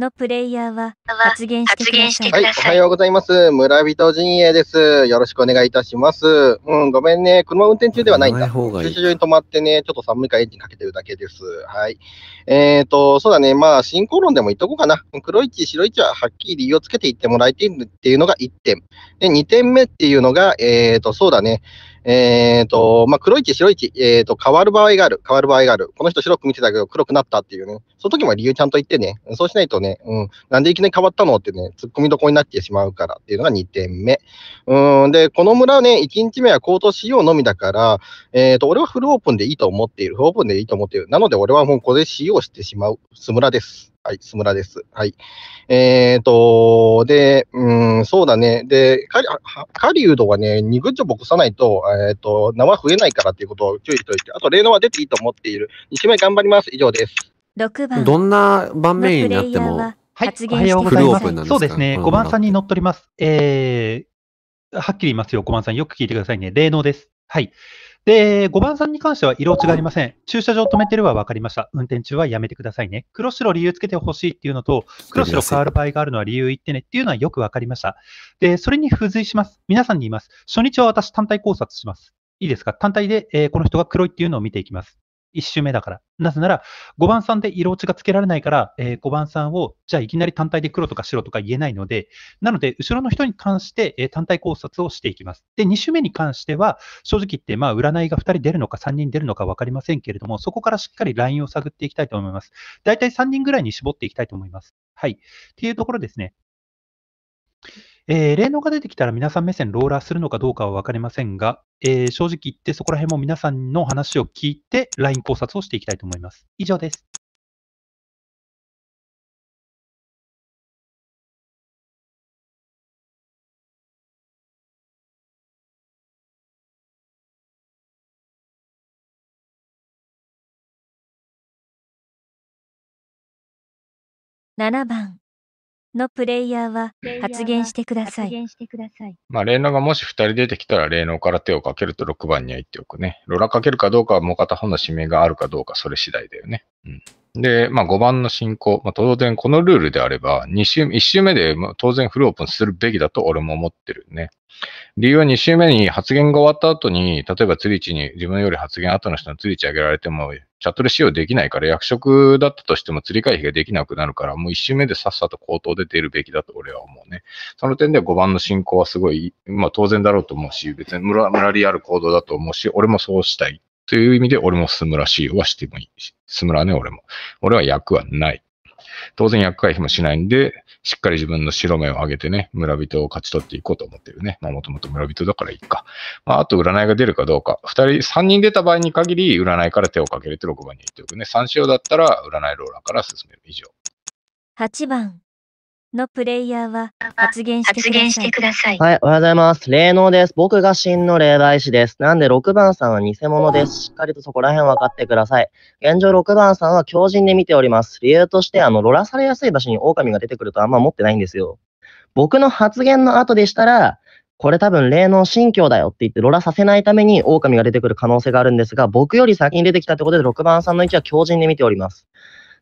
のプレイヤーは発言してください。はい、おはようございます。村人陣営です。よろしくお願いいたします。うん、ごめんね。車運転中ではないんだ。駐車場に止まってね、ちょっと寒いからエンジンかけてるだけです。はい。えっ、ー、と、そうだね。まあ、進行論でも言っとこうかな。黒い地、白い地ははっきり理由をつけて言ってもらいているっていうのが1点。で、2点目っていうのが、えっ、ー、と、そうだね。えっ、ー、と、まあ、黒い血、白い血、えっ、ー、と、変わる場合がある、変わる場合がある。この人白く見てたけど黒くなったっていうね。その時も理由ちゃんと言ってね。そうしないとね、うん、なんでいきなり変わったのってね、突っ込みどこになってしまうからっていうのが2点目。うん、で、この村ね、1日目は口頭仕様のみだから、えっ、ー、と、俺はフルオープンでいいと思っている。フルオープンでいいと思っている。なので俺はもうこれ使用してしまう。ス村です。はい、すむらです。はい。えっ、ー、と、で、うん、そうだね。で、狩人はね、肉ジョブを起さないと、えっ、ー、と、は増えないからっていうことを注意しておいて、あと、霊能は出ていいと思っている。1枚頑張ります。以上です。6番。どんな盤面になっても、はい、おはようございます。そうですね、5番さんに乗っ取ります。えー、はっきり言いますよ、5番さん。よく聞いてくださいね。霊能です。はい。で、5番さんに関しては色落ちがありません。駐車場止めてるは分かりました。運転中はやめてくださいね。黒白理由つけてほしいっていうのと、黒白変わる場合があるのは理由言ってねっていうのはよく分かりました。で、それに付随します。皆さんに言います。初日は私単体考察します。いいですか単体で、えー、この人が黒いっていうのを見ていきます。1周目だから。なぜなら、5番さんで色落ちがつけられないから、えー、5番さんを、じゃあいきなり単体で黒とか白とか言えないので、なので、後ろの人に関して、えー、単体考察をしていきます。で、2周目に関しては、正直言って、まあ、占いが2人出るのか3人出るのか分かりませんけれども、そこからしっかりラインを探っていきたいと思います。大体3人ぐらいに絞っていきたいと思います。はい。っていうところですね。えー、霊能が出てきたら皆さん目線ローラーするのかどうかは分かりませんが、えー、正直言ってそこら辺も皆さんの話を聞いて、ライン考察をしていきたいと思います。以上です。7番のプレイヤーは発言してください。まあ、霊能がもし2人出てきたら霊能から手をかけると6番には言っておくね。ロラかけるかどうかはもう片方の指名があるかどうかそれ次第だよね。うん、で、まあ、5番の進行。まあ、当然このルールであれば2週、1週目で当然フルオープンするべきだと俺も思ってるね。理由は2週目に発言が終わった後に、例えば釣り地に自分より発言後の人の釣り地上げられてもチャットで使用できないから、役職だったとしても釣り回避ができなくなるから、もう一周目でさっさと口頭で出るべきだと俺は思うね。その点では5番の進行はすごい、まあ当然だろうと思うし、別に無理リアル行動だと思うし、俺もそうしたい。という意味で、俺もスムラ使用はしてもいいし、スムラね、俺も。俺は役はない。当然厄介費もしないんで、しっかり自分の白目を上げてね、村人を勝ち取っていこうと思ってるね。まあもともと村人だからいいか。まああと占いが出るかどうか。二人、三人出た場合に限り、占いから手をかけれて6番に言っておくね。3勝だったら占いローラーから進める。以上。8番。のプレイヤーは発言してください。はい、おはようございます。霊能です。僕が真の霊媒師です。なんで6番さんは偽物です。しっかりとそこら辺分かってください。現状6番さんは狂人で見ております。理由として、あの、ロラされやすい場所に狼が出てくるとあんま持ってないんですよ。僕の発言の後でしたら、これ多分霊能信教だよって言ってロラさせないために狼が出てくる可能性があるんですが、僕より先に出てきたってことで6番さんの位置は狂人で見ております。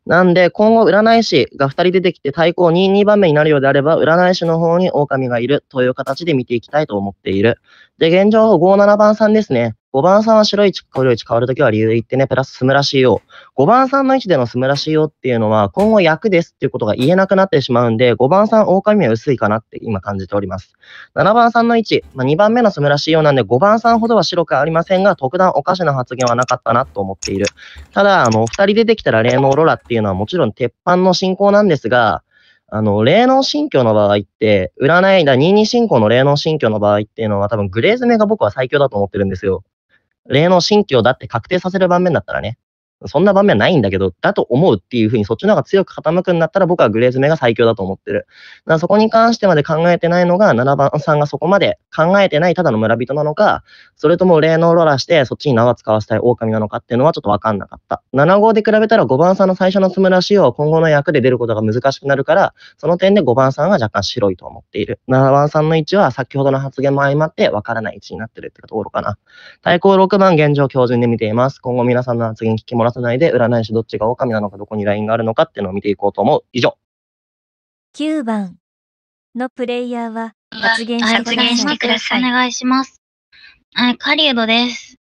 なんで、今後、占い師が2人出てきて対抗2、2番目になるようであれば、占い師の方に狼がいるという形で見ていきたいと思っている。で、現状、57番さんですね。5番さんは白い位置、黒い位置変わるときは理由言ってね、プラススムラ CO。5番さんの位置でのスムラ CO っていうのは、今後役ですっていうことが言えなくなってしまうんで、5番さん、狼は薄いかなって今感じております。7番さんの位置、まあ、2番目のスムラ CO なんで、5番さんほどは白くありませんが、特段おかしな発言はなかったなと思っている。ただ、あの、お二人出てきたら霊能ロラっていうのはもちろん鉄板の進行なんですが、あの、霊能信教の場合って、占いだ、22進行の霊能信教の場合っていうのは多分グレーズめが僕は最強だと思ってるんですよ。例の新居だって確定させる場面だったらね、そんな場面はないんだけど、だと思うっていうふうに、そっちの方が強く傾くんだったら、僕はグレーズ目が最強だと思ってる。だからそこに関してまで考えてないのが、7番さんがそこまで考えてないただの村人なのか、それとも霊能ローラして、そっちに縄使わせたい狼なのかっていうのはちょっとわかんなかった。7号で比べたら5番さんの最初のつむら仕を今後の役で出ることが難しくなるから、その点で5番さんは若干白いと思っている。7番さんの位置は先ほどの発言も相まってわからない位置になってるってところかな。対抗6番現状標準で見ています。今後皆さんの発言聞きもららせないで、占い師どっちが狼なのか、どこにラインがあるのかっていうのを見ていこうと思う。以上。9番のプレイヤーは発言してください。お願いします。はい、ウドです。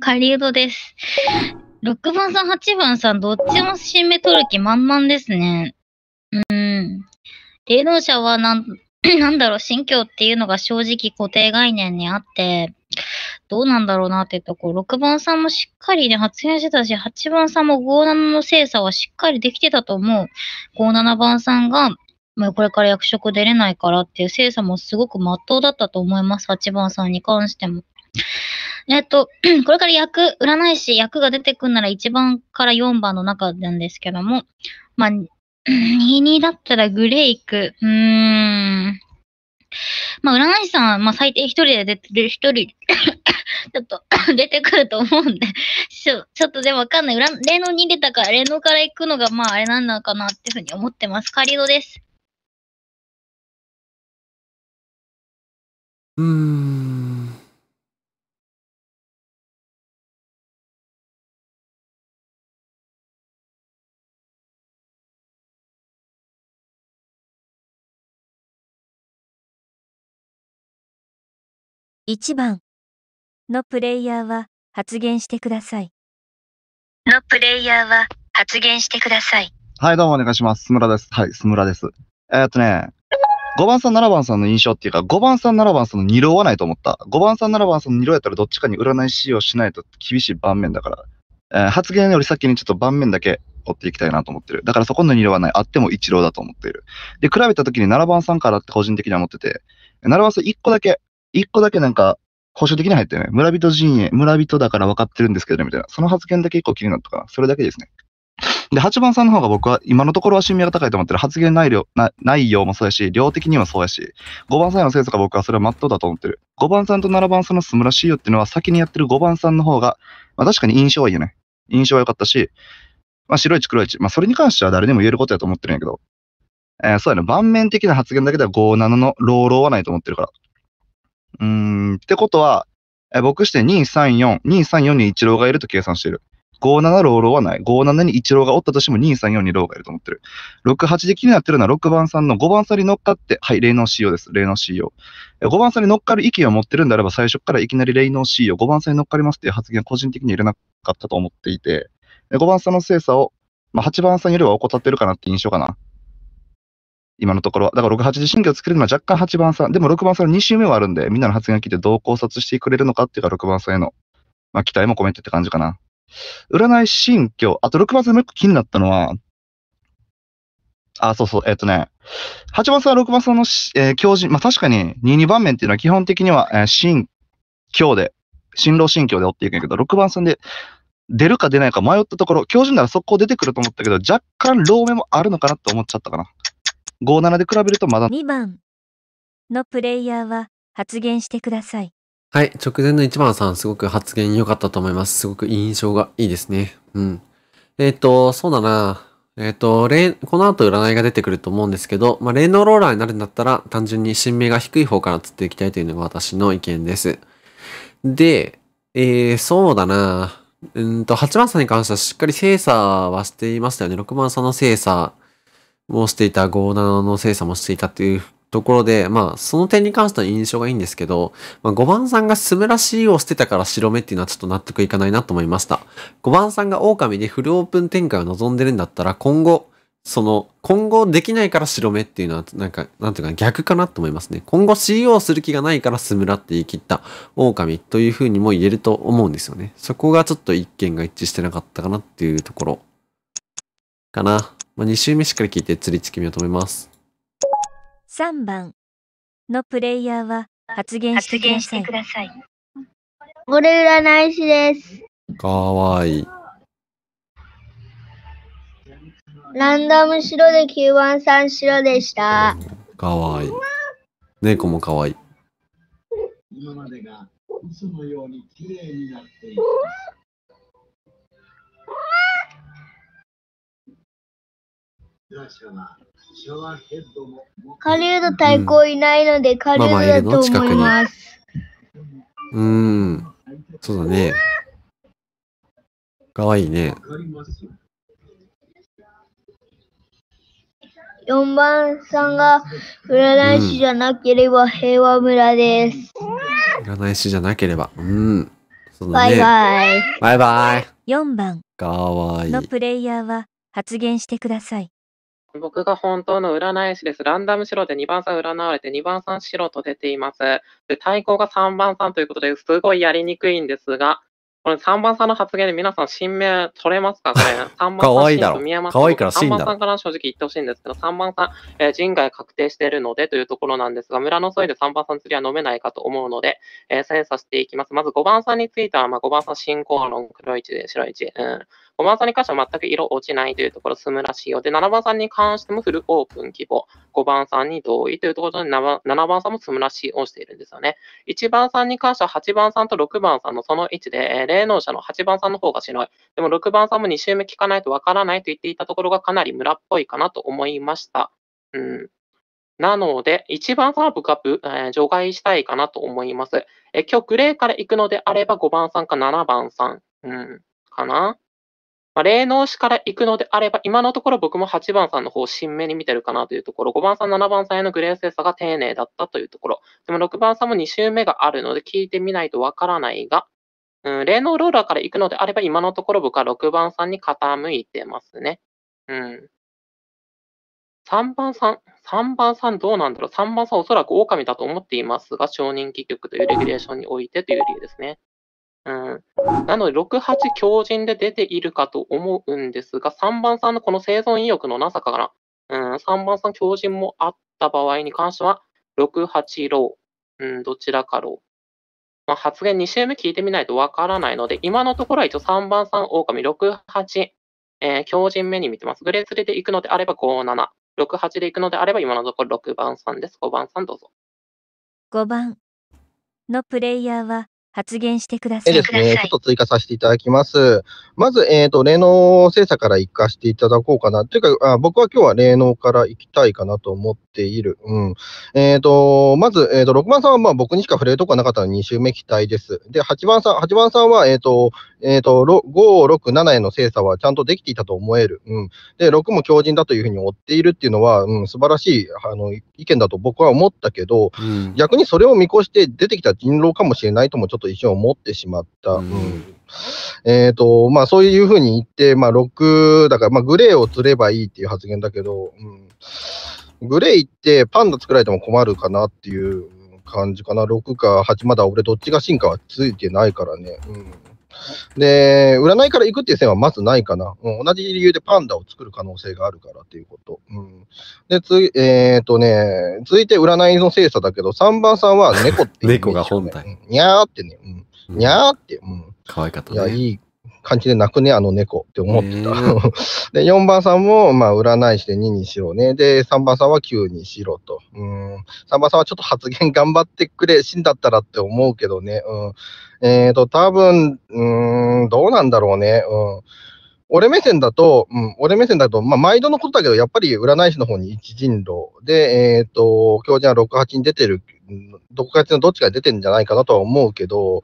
狩人です。6 番さん、8番さん、どっちも新ン取る気満々ですね。うん。霊能者はなん、なんだろう、心境っていうのが正直固定概念にあって、どうなんだろうなって言っら、こ、6番さんもしっかりね、発言してたし、8番さんも57の精査はしっかりできてたと思う。57番さんが、もうこれから役職出れないからっていう精査もすごく真っ当だったと思います。8番さんに関しても。えっと、これから役、占い師、役が出てくんなら1番から4番の中なんですけども、まあ、22 だったらグレイク、うーん。まあ、占い師さんは、まあ、最低1人で出てる、1人ちょっと 出てくると思うんで ちょ、ちょっとでもわかんない。レノに出たから、レノから行くのが、まあ、あれなんのかなっていうふうに思ってます。カリドです。うん。1番のプレイヤーは発言してください。のプレイヤーは発言してください。はい、どうもお願いします。スムラです。はい、スムラです。えーっとね、5番さん、7番さんの印象っていうか、5番さん、7番さんの二郎はないと思った。5番さん、7番さんの二郎やったらどっちかに占いようしないと厳しい盤面だから、えー発言より先にちょっと盤面だけ追っていきたいなと思ってる。だからそこの二郎はない。あっても一郎だと思っている。で、比べた時に7番さんからって個人的には思ってて、7番さん1個だけ、1個だけなんか、保守的に入ってね、村人陣営、村人だから分かってるんですけどね、みたいな。その発言だけ結構気になったかな。それだけですね。で、8番さんの方が僕は今のところは親身が高いと思ってる発言内容な内容もそうやし、量的にもそうやし、5番さんのせいとか僕はそれは真っ当だと思ってる。5番さんと7番さんの素むらしいよっていうのは先にやってる5番さんの方が、まあ確かに印象はいいよね。印象は良かったし、まあ白いち黒いち、まあそれに関しては誰でも言えることやと思ってるんやけど、えー、そうやね、盤面的な発言だけでは57の朗々はないと思ってるから。うん、ってことは、え僕して234、234に一郎がいると計算してる。57ローローはない。57に一郎がおったとしても234にローがいると思ってる。68で気になってるのは6番さんの5番さんに乗っかって、はい、霊能 CO です。霊能 CO。5番さんに乗っかる意見を持ってるんであれば、最初からいきなり霊能 CO、5番さんに乗っかりますっていう発言は個人的に入れなかったと思っていて、5番さんの精査を、まあ、8番さんよりは怠ってるかなって印象かな。今のところは。だから6、8時神経を作れるのは若干8番さん。でも6番さんの2周目はあるんで、みんなの発言を聞いてどう考察してくれるのかっていうか、6番さんへの、まあ、期待も込めてって感じかな。占い新居。あと6番さんもよく気になったのは、あ、そうそう、えっ、ー、とね、8番さんは6番さんの、えー、教人。まあ確かに2、2番面っていうのは基本的には、えー、新居で、新郎新居で追っていくんやけど、6番さんで出るか出ないか迷ったところ、教授なら速攻出てくると思ったけど、若干老目もあるのかなって思っちゃったかな。57で比べるとまだ。2番のプレイヤーは発言してください。はい、直前の1番さん、すごく発言良かったと思います。すごく印象がいいですね。うん。えっ、ー、と、そうだな。えっ、ー、と、この後占いが出てくると思うんですけど、まあ、霊能ローラーになるんだったら、単純に新名が低い方から釣っていきたいというのが私の意見です。で、えー、そうだな。うんと、8番さんに関してはしっかり精査はしていましたよね。6番さんの精査。もしていた、57の精査もしていたというところで、まあ、その点に関しては印象がいいんですけど、まあ、5番さんがスムラシーをしてたから白目っていうのはちょっと納得いかないなと思いました。5番さんが狼でフルオープン展開を望んでるんだったら、今後、その、今後できないから白目っていうのは、なんか、なんていうか逆かなと思いますね。今後 CO する気がないからスムラって言い切った狼というふうにも言えると思うんですよね。そこがちょっと一見が一致してなかったかなっていうところかな。まあ、2周目しっかり聞いて釣り付き目を止めます。3番のプレイヤーは発言してください。これ占い師です。かわいい。ランダム白で9番3ん白でした。かわいい。猫もかわいい。今までがつのように綺麗になっています。ウッド太鼓いないので、カリ下ドだと思います。うん、まあそうだね。かわいいね。4番さんが占い師じゃなければ平和村です。うん、占い師じゃなければ。うん。そうだね、バイバイ。バイバイ。4番。かわいい。のプレイヤーは発言してください。僕が本当の占い師です。ランダム白で2番さん占われて2番さん白と出ています。で対抗が3番さんということですごいやりにくいんですが、これ3番さんの発言で皆さん新名取れますかこれ ?3 番さんと見えますかわいいから3番さんから正直言ってほしいんですけど、3番さん、えー、人外確定しているのでというところなんですが、村の添いで3番さん釣りは飲めないかと思うので、えー、精査していきます。まず5番さんについては、まあ、5番さん進行論、黒1、白1。うん5番さんに関しては全く色落ちないというところ、スムラ仕様で、7番さんに関してもフルオープン規模、5番さんに同意というところで7、7番さんもスムラ仕様をしているんですよね。1番さんに関しては8番さんと6番さんのその位置で、えー、霊能者の8番さんの方が白い。でも6番さんも2周目聞かないとわからないと言っていたところがかなり村っぽいかなと思いました。うん。なので、1番サーブ部、えー、除外したいかなと思います。え今日グレーから行くのであれば5番さんか7番さん、うん、かな。まあ、霊能師から行くのであれば、今のところ僕も8番さんの方を新目に見てるかなというところ、5番さん、7番さんへのグレー精査が丁寧だったというところ、でも6番さんも2周目があるので聞いてみないとわからないが、うん、霊能ローラーから行くのであれば、今のところ僕は6番さんに傾いてますね。うん。3番さん、3番さんどうなんだろう ?3 番さんおそらく狼だと思っていますが、承認戯曲というレギュレーションにおいてという理由ですね。うん、なので、6、8強靭で出ているかと思うんですが、3番さんのこの生存意欲のなさかな。うん、3番さん強靭もあった場合に関しては、6、8、ロー、うん、どちらかロー。まあ、発言2周目聞いてみないとわからないので、今のところは一応3番さん狼、6、8、えー、強靭目に見てます。グレーズレで行くのであれば5、7、6、8で行くのであれば今のところ6番さんです。5番さんどうぞ。5番のプレイヤーは発言してください。えですね、ちょっと追加させていただきます。まず、えっ、ー、と、霊能精査から行かせていただこうかな。というかあ、僕は今日は霊能から行きたいかなと思っている。うん。えっ、ー、と、まず、えっ、ー、と、6番さんはまあ僕にしか触れるとこなかったので2周目期待です。で、8番さん、八番さんは、えっ、と、えっ、と、5、6、7への精査はちゃんとできていたと思える。うん。で、6も強靭だというふうに追っているっていうのは、うん、素晴らしい、あの、意見だと僕は思ったけど、うん、逆にそれを見越して出てきた人狼かもしれないともちょっとと一思ってしまった。うんえっ、ー、と、まあそういうふうに言って、まあ6、だからまあグレーを釣ればいいっていう発言だけど、うん、グレーってパンダ作られても困るかなっていう感じかな。6か8、まだ俺どっちが進化はついてないからね。うんで、占いから行くっていう線はまずないかな。うん、同じ理由でパンダを作る可能性があるからっていうこと。うん、で、つえっ、とね、続いて占いの精査だけど、3番さんは猫って、ね、猫が本体。にゃーってね、うん、にゃーって。うん、可愛かったね。いや、いい。感じで泣くね、あの猫って思ってた。で、4番さんも、まあ、占い師で2にしようね。で、3番さんは9にしろと。うん。3番さんはちょっと発言頑張ってくれ、死んだったらって思うけどね。うん。えっ、ー、と、多分、うん、どうなんだろうね。うん。俺目線だと、うん、俺目線だと、まあ、毎度のことだけど、やっぱり占い師の方に一人狼で、えっ、ー、と、教授は6、8に出てる、6、8のどっちかに出てるんじゃないかなとは思うけど、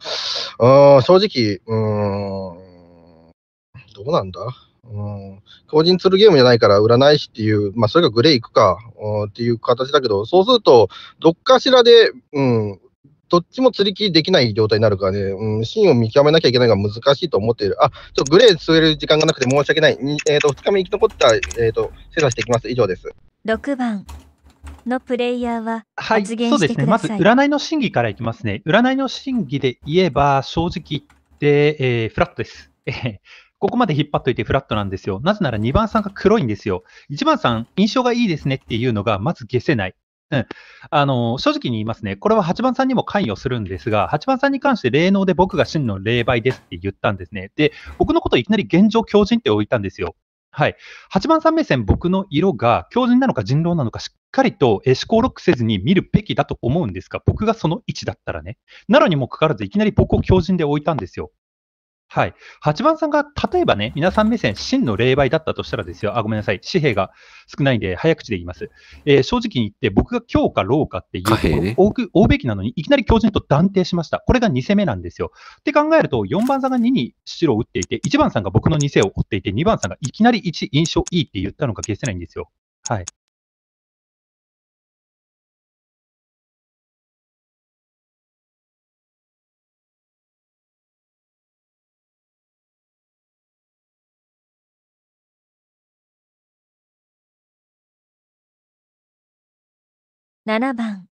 うん、正直、うん、そうなんだうん、個人ツールゲームじゃないから占い師っていう、まあ、それがグレーいくか、うん、っていう形だけど、そうすると、どっかしらで、うん、どっちも釣り切りできない状態になるからね、うん、ンを見極めなきゃいけないが難しいと思っている。あ、ちょっとグレー釣れる時間がなくて申し訳ない。えっ、ー、と、2日目生き残った、えっ、ー、と、精査していきます。以上です。6番のプレイヤーは発言してください。はい、そうですね。まず、占いの審議からいきますね。占いの審議で言えば、正直言って、えー、フラットです。ここまで引っ張っといてフラットなんですよ。なぜなら2番さんが黒いんですよ。1番さん、印象がいいですねっていうのが、まず消せない。うん、あの正直に言いますね、これは8番さんにも関与するんですが、8番さんに関して霊能で僕が真の霊媒ですって言ったんですね。で、僕のことをいきなり現状狂人って置いたんですよ。はい。8番さん目線、僕の色が狂人なのか人狼なのかしっかりと思考ロックせずに見るべきだと思うんですが、僕がその位置だったらね。なのにもかかわらず、いきなり僕を狂人で置いたんですよ。はい。八番さんが、例えばね、皆さん目線、真の霊媒だったとしたらですよ。あ、ごめんなさい。紙幣が少ないんで、早口で言います。えー、正直に言って、僕が強か老かっていうところ、多追うべきなのに、いきなり教人と断定しました。これが2戦目なんですよ。って考えると、4番さんが2に白を打っていて、1番さんが僕の2世を追っていて、2番さんがいきなり1印象いいって言ったのが消せないんですよ。はい。7番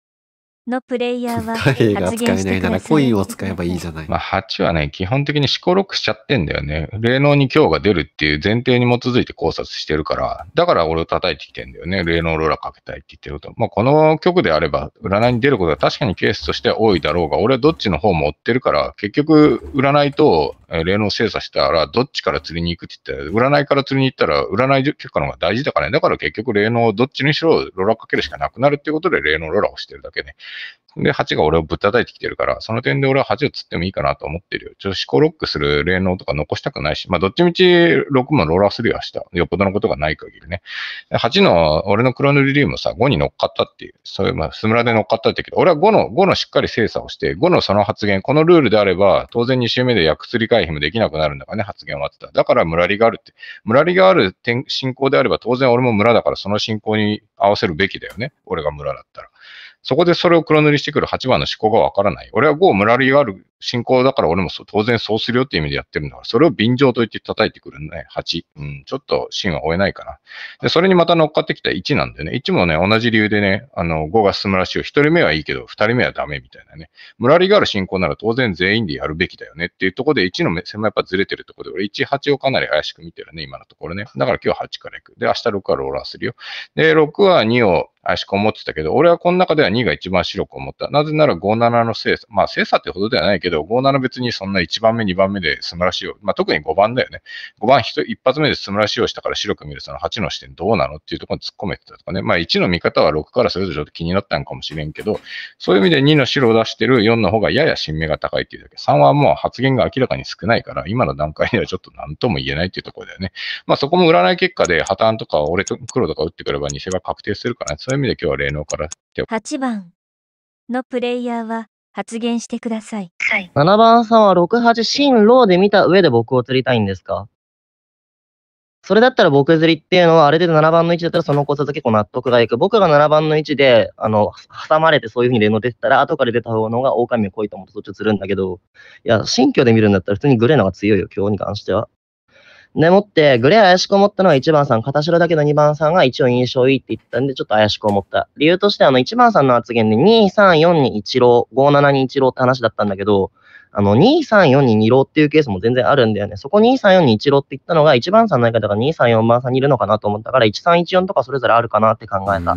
のプレイヤーは 発言してくだが使えないなら恋を使えばいいじゃない。まあ、8はね、基本的に四考ロックしちゃってんだよね。霊能に今日が出るっていう前提に基づいて考察してるから、だから俺を叩いてきてんだよね。霊能ローラかけたいって言ってると。まあ、この曲であれば、占いに出ることは確かにケースとしては多いだろうが、俺はどっちの方も追ってるから、結局、占いと霊能精査したら、どっちから釣りに行くって言ったら、占いから釣りに行ったら、占い結果の方が大事だからね。だから結局、霊能をどっちにしろローラかけるしかなくなるっていうことで、霊能ローラをしてるだけね。で、蜂が俺をぶったたいてきてるから、その点で俺は蜂を釣ってもいいかなと思ってるよ。ちょっと思考ロックする霊能とか残したくないし、まあ、どっちみち6もローラーするよ、明日。よっぽどのことがない限りね。8の、俺のクロヌリリウムさ、5に乗っかったっていう、そういう、まあ、スムラで乗っかったってけど、俺は5の、5のしっかり精査をして、5のその発言、このルールであれば、当然2周目で薬釣り回避もできなくなるんだからね、発言はってた。だから、ムラリがあるって。ムラリがある進行であれば、当然俺も村だから、その進行に合わせるべきだよね。俺が村だったら。そこでそれを黒塗りしてくる8番の思考がわからない。俺は5をムラリがある進行だから俺も当然そうするよっていう意味でやってるんだから、それを便乗と言って叩いてくるね、8。うん、ちょっと芯は追えないかな。で、それにまた乗っかってきた1なんだよね。1もね、同じ理由でね、あの、5が進むらしいよ。1人目はいいけど、2人目はダメみたいなね。村リがある進行なら当然全員でやるべきだよねっていうところで、1の目線もやっぱずれてるところで、俺1、8をかなり怪しく見てるね、今のところね。だから今日は8から行く。で、明日6はローラーするよ。で、6は2を怪しく思ってたけど、俺はこの中では2が一番白く思った。なぜなら5、7の精査。まあ精査ってほどではないけど、けど、57別にそんな1番目、2番目で晴らしい様、まあ、特に5番だよね。5番一発目で素晴らしいをしたから白く見るその8の視点どうなのっていうところに突っ込めてたとかね。まあ、1の見方は6からそれぞれちょっと気になったんかもしれんけど、そういう意味で2の白を出してる4の方がやや新芽が高いっていうだけ。3はもう発言が明らかに少ないから、今の段階ではちょっと何とも言えないっていうところだよね。まあ、そこも占い結果で破綻とか俺と黒とか打ってくれば偽が確定するから、ね、そういう意味で今日は霊能から8番のプレイヤーは発言してください。7番さんは6、8、進路で見た上で僕を釣りたいんですかそれだったら僕釣りっていうのは、ある程度7番の位置だったらその考察結構納得がいく。僕が7番の位置で、あの、挟まれてそういう風に連動出てたら、後から出た方のが狼を濃いと思ってそっちを釣るんだけど、いや、新居で見るんだったら普通にグレーのが強いよ、今日に関しては。でもって、グレー怪しく思ったのは1番さん、片白だけど2番さんが一応印象いいって言ったんで、ちょっと怪しく思った。理由として、あの、1番さんの発言で、2、3、4に1郎、5、7に1郎って話だったんだけど、あの、2、3、4に2郎っていうケースも全然あるんだよね。そこ2、3、4に1郎って言ったのが、1番さんのい方が2、3、4番さんにいるのかなと思ったから、1、3、1、4とかそれぞれあるかなって考えた。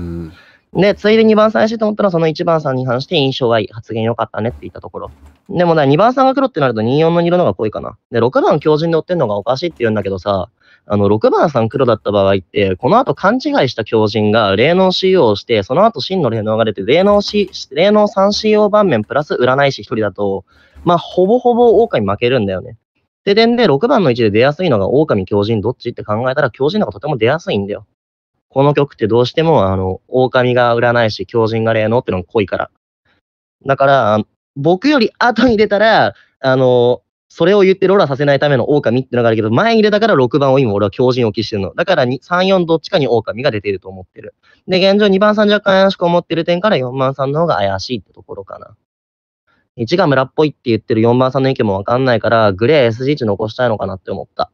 で、ついで2番さんやしと思ったら、その1番さんに反して印象がいい、発言良かったねって言ったところ。でもね、2番さんが黒ってなると24の色のが濃いかな。で、6番強靭で追ってんのがおかしいって言うんだけどさ、あの、6番さん黒だった場合って、この後勘違いした強靭が霊能 CO をして、その後真の霊能が出て、霊能 C、霊能 3CO 盤面プラス占い師1人だと、まあ、ほぼほぼ狼負けるんだよね。って点で、6番の位置で出やすいのが狼、狂人、どっちって考えたら、狂人の方がとても出やすいんだよ。この曲ってどうしても、あの、狼が占い師、狂人が霊能ってのが濃いから。だから、僕より後に出たら、あの、それを言ってローラさせないための狼ってのがあるけど、前に出たから6番を今俺は狂人を期してるの。だから3、4どっちかに狼が出ていると思ってる。で、現状2番さん若干怪しく思ってる点から4番さんの方が怪しいってところかな。1が村っぽいって言ってる4番さんの意見もわかんないから、グレー SG 値残したいのかなって思った。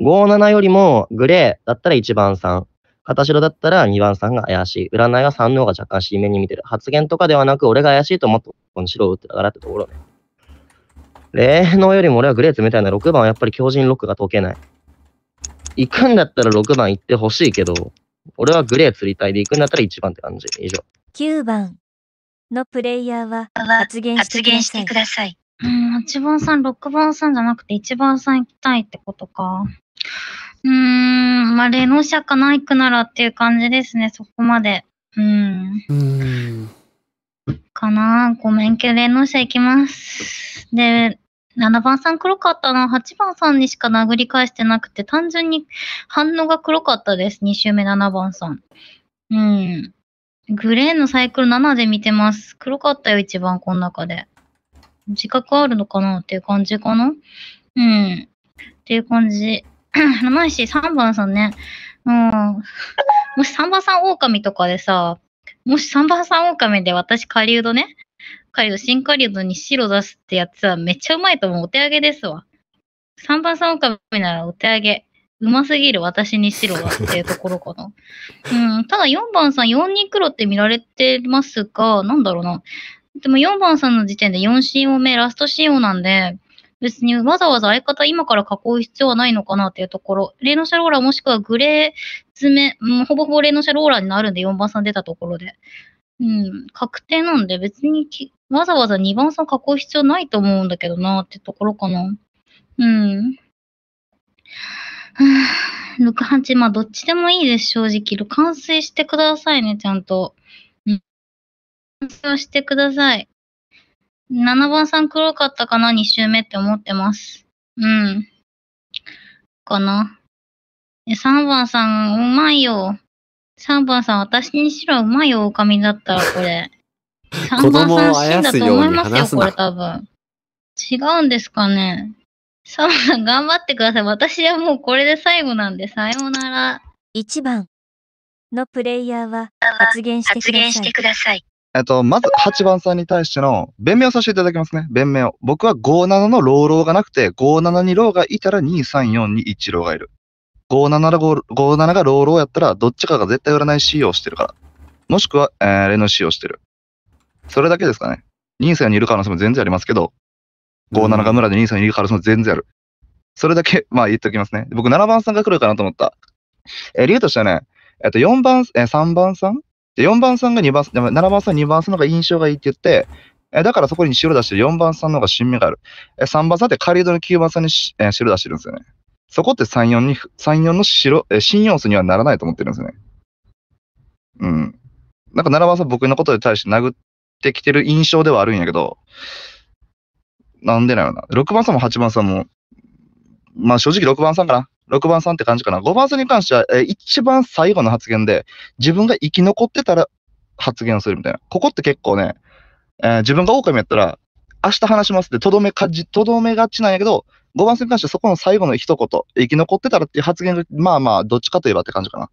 57よりもグレーだったら1番さん。片白だったら2番さんが怪しい。占いは3の方が若干 C 面に見てる。発言とかではなく、俺が怪しいと思って、この白を打ってたからってところね。霊能よりも俺はグレーツみたいな6番はやっぱり強靭ロックが解けない。行くんだったら6番行ってほしいけど、俺はグレー釣りたいで行くんだったら1番って感じ。以上。9番のプレイヤーは発言してください。うん、8番さん、6番さんじゃなくて1番さん行きたいってことか。うん、まあ、レノかナイクならっていう感じですね、そこまで。うん。うんかなごめん、け霊能者行きます。で、7番さん黒かったな。8番さんにしか殴り返してなくて、単純に反応が黒かったです。2周目7番さん。うん。グレーのサイクル7で見てます。黒かったよ、1番この中で。自覚あるのかなっていう感じかなうん。っていう感じないし、3番さんね。うん。もし3番さん狼とかでさ、もし3番さん狼で私狩人ね、狩人、新狩人に白出すってやつはめっちゃうまいと思う。お手上げですわ。3番さん狼ならお手上げ。うますぎる私に白だっていうところかな。うん。ただ4番さん4人黒って見られてますが、なんだろうな。でも4番さんの時点で4シーンを目、ラストシーンをなんで、別にわざわざ相方今から囲う必要はないのかなっていうところ、レノシャローラーもしくはグレー詰め、ほぼほぼレノシャローラーになるんで4番さん出たところで。うん、確定なんで別にわざわざ2番さん囲う必要ないと思うんだけどなってところかな。うん。6、8、まあどっちでもいいです、正直。完成してくださいね、ちゃんと。う完成してください。7番さん黒かったかな ?2 周目って思ってます。うん。かな。3番さん、うまいよ。3番さん、私にしろうまいよ、狼だったら、これ。3 番さん、死んだと思いますよ、これ多分。違うんですかね。3番さん、頑張ってください。私はもうこれで最後なんで、さようなら。1番のプレイヤーは発言してください。えっと、まず8番さんに対しての弁明をさせていただきますね。弁明を。僕は57の老老がなくて、57に老がいたら234に1老がいる。57, 57が老老やったら、どっちかが絶対占い C をしてるから。もしくは、えー、レの C をしてる。それだけですかね。2 3にいる可能性も全然ありますけど、57が村で2 3にいる可能性も全然ある。それだけ、まあ言っておきますね。僕7番さんが来るかなと思った。えー、理由としてはね、えっと、4番、えー、3番さんで、4番さんが2番、7番さん2番さんの方が印象がいいって言って、えだからそこに白出して4番さんの方が新芽がある。え3番さんって狩人の9番さんにし、え白出してるんですよね。そこって3、4に、三四の白、え新要素にはならないと思ってるんですよね。うん。なんか7番さん僕のことに対して殴ってきてる印象ではあるんやけど、なんでなよな。6番さんも8番さんも、まあ正直6番さんかな。6番さんって感じかな。5番さんに関しては、えー、一番最後の発言で、自分が生き残ってたら発言をするみたいな。ここって結構ね、えー、自分が狼やったら、明日話しますってとどめかじ、とどめがちなんやけど、5番んに関してはそこの最後の一言、生き残ってたらっていう発言が、まあまあ、どっちかといえばって感じかな。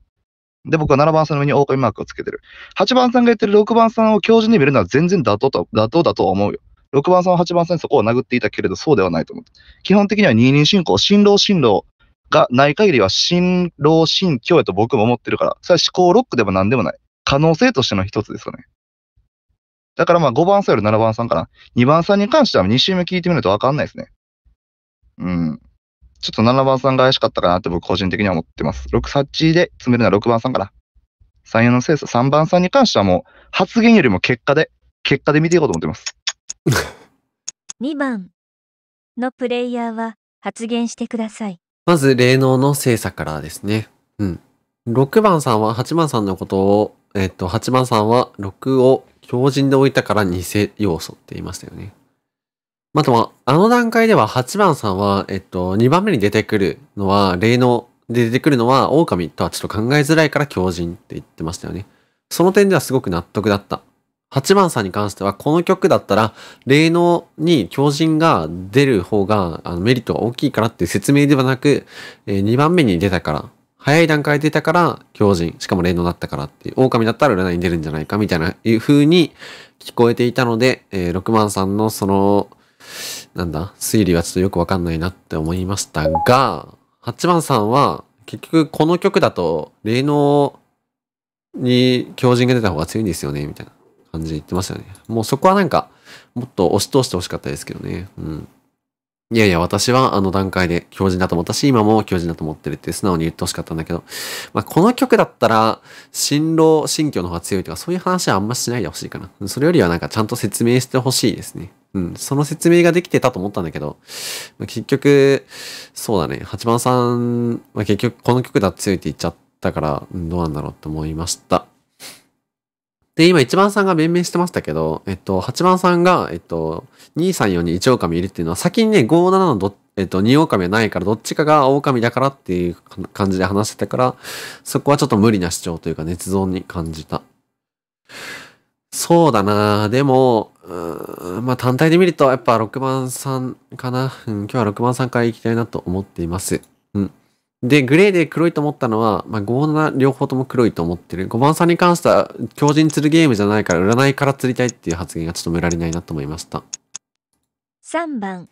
で、僕は7番さんの上に狼マークをつけてる。8番さんが言ってる6番さんを教授に見るのは全然妥当と、妥当だと思うよ。6番さんは8番さんにそこを殴っていたけれど、そうではないと思う。基本的には二人進行、新郎新郎がない限りは、新郎新教やと僕も思ってるから、それは思考ロックでも何でもない。可能性としての一つですよね。だからまあ5番さんより7番さんかな。2番さんに関しては2周目聞いてみるとわかんないですね。うん。ちょっと7番さんが怪しかったかなって僕個人的には思ってます。6、8で詰めるのは6番さんかな。3、4の精査、3番さんに関してはもう発言よりも結果で、結果で見ていこうと思ってます。2 番のプレイヤーは発言してください。まず、霊能の精査からですね。うん。6番さんは8番さんのことを、えっと、8番さんは6を強靭で置いたから偽要素って言いましたよね。あとは、あの段階では8番さんは、えっと、2番目に出てくるのは、霊能で出てくるのは、狼とはちょっと考えづらいから強靭って言ってましたよね。その点ではすごく納得だった。8番さんに関しては、この曲だったら、霊能に強人が出る方が、あのメリットが大きいからっていう説明ではなく、えー、2番目に出たから、早い段階で出たから、強人、しかも霊能だったからっていう、狼だったら占いに出るんじゃないか、みたいな、いう風に聞こえていたので、えー、6番さんのその、なんだ、推理はちょっとよくわかんないなって思いましたが、8番さんは、結局この曲だと、霊能に強人が出た方が強いんですよね、みたいな。感じで言ってますよね。もうそこはなんか、もっと押し通してほしかったですけどね。うん。いやいや、私はあの段階で狂人だと思ったし、今も狂人だと思ってるって素直に言ってほしかったんだけど、まあ、この曲だったら、新郎、新居の方が強いとか、そういう話はあんましないでほしいかな。それよりはなんかちゃんと説明してほしいですね。うん、その説明ができてたと思ったんだけど、まあ、結局、そうだね、8番さんは結局この曲だ強いって言っちゃったから、どうなんだろうって思いました。で、今一番さんが弁明してましたけど、えっと、八番さんが、えっと、234に1狼いるっていうのは、先にね、57のど、えっと、2狼はないから、どっちかが狼だからっていう感じで話してたから、そこはちょっと無理な主張というか、捏造に感じた。そうだなでも、うん、まあ単体で見ると、やっぱ6番さんかな。うん、今日は6番さんから行きたいなと思っています。うん。で、グレーで黒いと思ったのは、まあ、5、7両方とも黒いと思ってる。5番さんに関しては、強靭釣るゲームじゃないから、占いから釣りたいっていう発言がちょっとめられないなと思いました。3番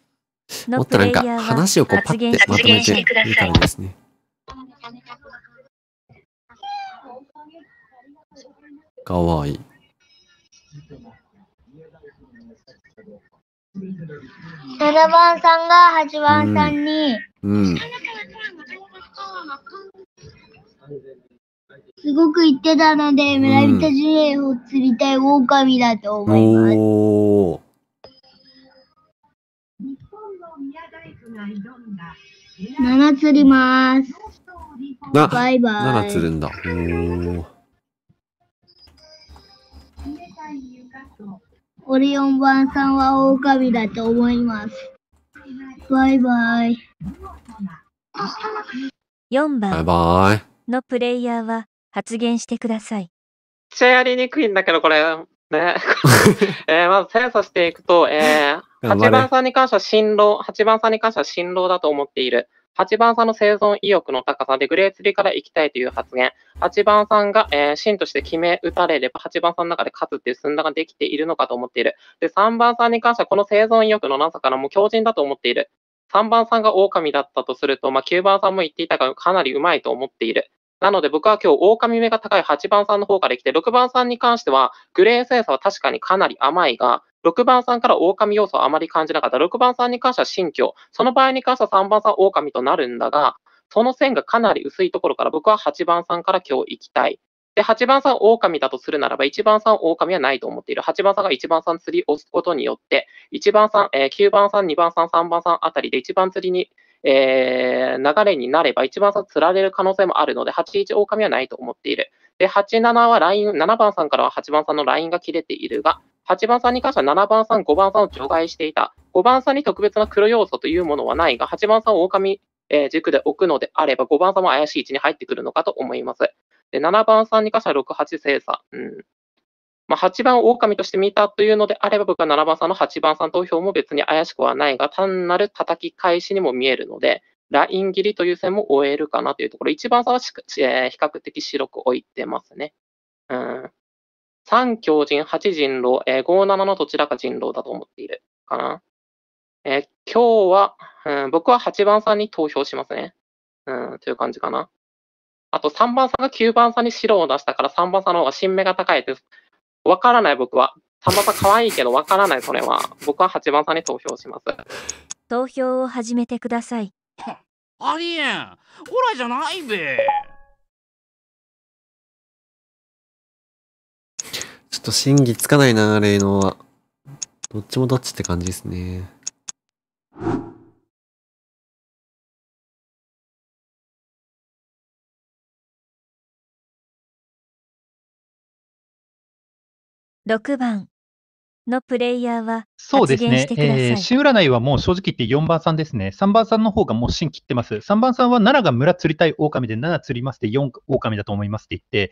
もっとなんか、話をこうパッてまとめてみたらですね。かわいい。7番さんが8番さんに、うん、うんすごく言ってたので、村人ジュエを釣りたい狼だと思います。おお。7釣ります。バイバイ。釣るんだ。おーオリオン版さんは狼だと思います。バイバイ。4番のプレイヤーは発言してください。めっちゃやりにくいんだけど、これ。ね。えーまず精査していくと、えー、8 番さんに関しては新郎、8番さんに関しては新郎だと思っている。8番さんの生存意欲の高さでグレーツリーから行きたいという発言。8番さんが、えー、真として決め打たれれば、8番さんの中で勝つっていう寸断ができているのかと思っている。で、3番さんに関しては、この生存意欲のなさからも強靭だと思っている。3番さんが狼だったとすると、まあ、9番さんも言っていたが、かなりうまいと思っている。なので僕は今日、狼目が高い8番さんの方から来て、6番さんに関しては、グレーセンサーは確かにかなり甘いが、6番さんから狼要素はあまり感じなかった。6番さんに関しては新居。その場合に関しては3番さん狼となるんだが、その線がかなり薄いところから僕は8番さんから今日行きたい。で、8番さん狼だとするならば、1番さん狼はないと思っている。8番さんが1番さん釣りを押すことによって、1番さん、えー、9番さん、2番さん、3番さんあたりで1番釣りに、えー、流れになれば、1番さん釣られる可能性もあるので、81狼はないと思っている。で、87はライン、7番さんからは8番さんのラインが切れているが、8番さんに関しては7番さん、5番さんを除外していた。5番さんに特別な黒要素というものはないが、8番さんを狼、えー、軸で置くのであれば、5番さんも怪しい位置に入ってくるのかと思います。で、7番3に関しては6、8精査。うん。まあ、8番を狼として見たというのであれば、僕は7番さんの8番さん投票も別に怪しくはないが、単なる叩き返しにも見えるので、ライン切りという線も終えるかなというところ。1番さんは、えー、比較的白く置いてますね。うん。3強人、8人狼、えー、57のどちらか人狼だと思っているかな。えー、今日は、うん、僕は8番さんに投票しますね。うん、という感じかな。あと3番さんが9番さんに白を出したから3番さんの方が新芽が高いです。わからない僕は。3番さん可愛いけどわからないそれは。僕は8番さんに投票します。投票を始めてください。ありえん。オラじゃないべ。ちょっと審議つかないな、例のは。どっちもどっちって感じですね。6番のプレイヤーはそうですね、えー、新占いはもう正直言って4番さんですね、3番さんの方がもう芯切ってます、3番さんは7が村釣りたい狼で7釣りますって4狼だと思いますって言って、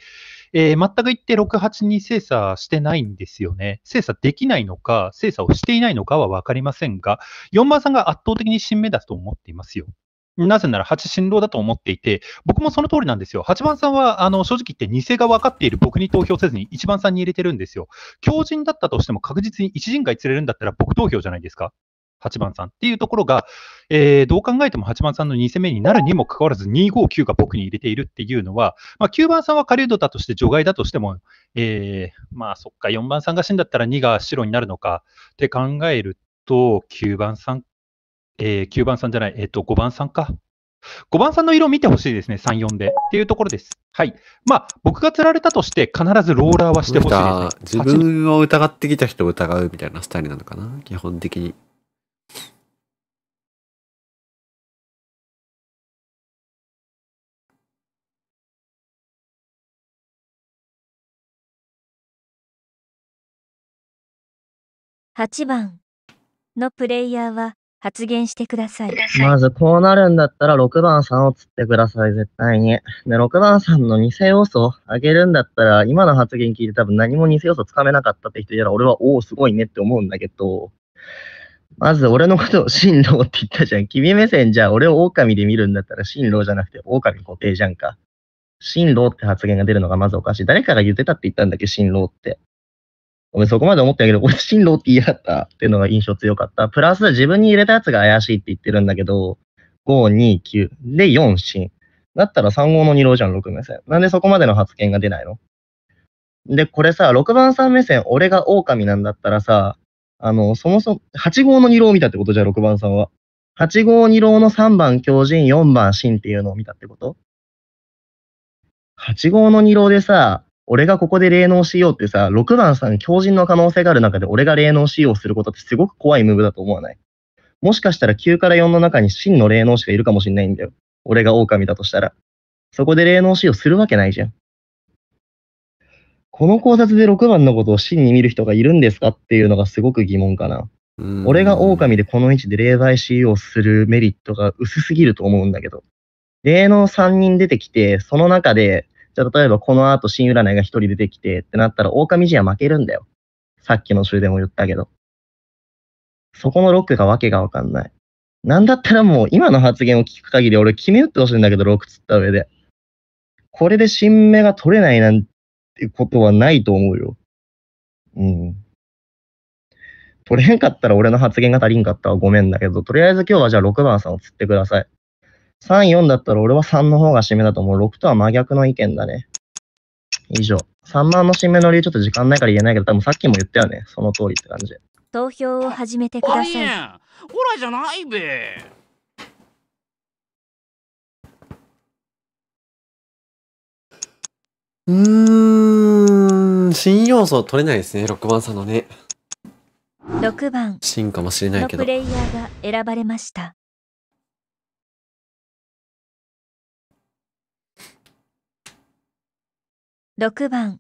えー、全く言って6、8に精査してないんですよね、精査できないのか、精査をしていないのかは分かりませんが、4番さんが圧倒的に新目だと思っていますよ。なぜなら8新郎だと思っていて、僕もその通りなんですよ。8番さんは、あの、正直言って偽が分かっている僕に投票せずに1番さんに入れてるんですよ。強人だったとしても確実に1人外釣れるんだったら僕投票じゃないですか。8番さんっていうところが、えー、どう考えても8番さんの2戦目になるにもかかわらず259が僕に入れているっていうのは、まあ、9番さんは狩人だとして除外だとしても、えー、まあそっか4番さんが死んだったら2が白になるのかって考えると9番さんえー、9番さんじゃない、えっ、ー、と、5番さんか。5番さんの色見てほしいですね、3、4で。っていうところです。はい。まあ、僕が釣られたとして、必ずローラーはしてほしいです、ね、自分を疑ってきた人を疑うみたいなスタイルなのかな、基本的に。8番のプレイヤーは発言してください。まずこうなるんだったら6番さんを釣ってください、絶対に。で、6番さんの偽要素を上げるんだったら、今の発言聞いて多分何も偽要素つかめなかったって人いたら、俺はおお、すごいねって思うんだけど、まず俺のことを進路って言ったじゃん。君目線じゃあ俺を狼で見るんだったら進路じゃなくて狼固定じゃんか。進路って発言が出るのがまずおかしい。誰かが言ってたって言ったんだっけ、進路って。おめそこまで思ってたけど、俺、進路って言いったっていうのが印象強かった。プラス、自分に入れたやつが怪しいって言ってるんだけど、5、2、9。で、4、進。だったら3号の2郎じゃん、6目線。なんでそこまでの発言が出ないので、これさ、6番3目線、俺が狼なんだったらさ、あの、そもそも、8号の二郎を見たってことじゃ、6番さんは。8号二郎の3番狂人、4番真っていうのを見たってこと ?8 号の二郎でさ、俺がここで霊能しようってさ、6番さん強靭の可能性がある中で俺が霊能しようすることってすごく怖いムーブだと思わないもしかしたら9から4の中に真の霊能師がいるかもしんないんだよ。俺が狼だとしたら。そこで霊能使用するわけないじゃん。この考察で6番のことを真に見る人がいるんですかっていうのがすごく疑問かな。俺が狼でこの位置で霊媒使用するメリットが薄すぎると思うんだけど。霊能3人出てきて、その中でじゃあ例えばこの後新占いが一人出てきてってなったら狼人は負けるんだよ。さっきの集でも言ったけど。そこのロックがわけがわかんない。なんだったらもう今の発言を聞く限り俺決め打ってほしいんだけど、ロックつった上で。これで新芽が取れないなんてことはないと思うよ。うん。取れんかったら俺の発言が足りんかったわ。ごめんだけど、とりあえず今日はじゃあ6番さんを釣ってください。3、4だったら俺は3の方が締めだと思う。6とは真逆の意見だね。以上。3万の締めの理由ちょっと時間ないから言えないけど、多分さっきも言ったよね。その通りって感じ。投票を始めてください。ほらじゃないべ。うーん、新要素取れないですね、6番さんのね。6番。新かもしれないけど。プレイヤーが選ばれました。6番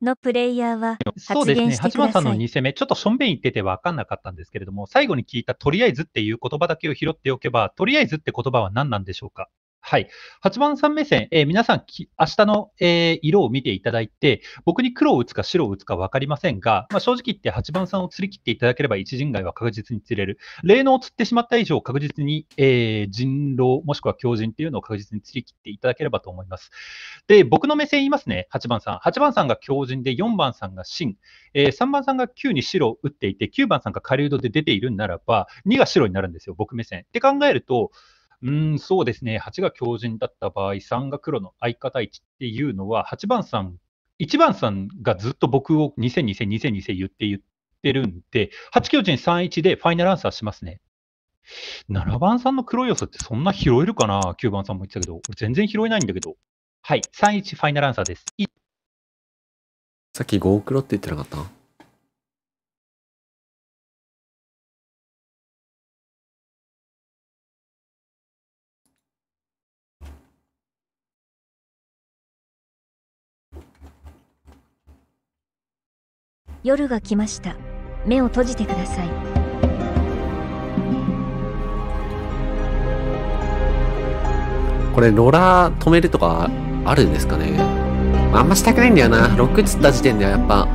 のプレイヤーはそうですね、八幡さんの2戦目、ちょっとしょんべん言ってて分かんなかったんですけれども、最後に聞いたとりあえずっていう言葉だけを拾っておけば、とりあえずって言葉は何なんでしょうか。はい。8番さん目線、えー、皆さんき、明日の、えー、色を見ていただいて、僕に黒を打つか白を打つか分かりませんが、まあ、正直言って8番さんを釣り切っていただければ一人外は確実に釣れる。霊能を釣ってしまった以上、確実に、えー、人狼もしくは狂人っていうのを確実に釣り切っていただければと思います。で、僕の目線言いますね、8番さん。8番さんが狂人で、4番さんが真、えー、3番さんが9に白を打っていて、9番さんが狩人で出ているんならば、2が白になるんですよ、僕目線。って考えると、うん、そうですね。8が強靭だった場合、3が黒の相方1っていうのは、8番さん、1番さんがずっと僕を2000、2000、2000、2000言って言ってるんで、8強靭3、1でファイナルアンサーしますね。7番さんの黒い要素ってそんな拾えるかな ?9 番さんも言ってたけど、全然拾えないんだけど。はい、3、1ファイナルアンサーです。さっき5黒って言ってなかった夜が来ました目を閉じてくださいこれローラー止めるとかあるんですかねあんましたくないんだよな6つった時点ではやっぱ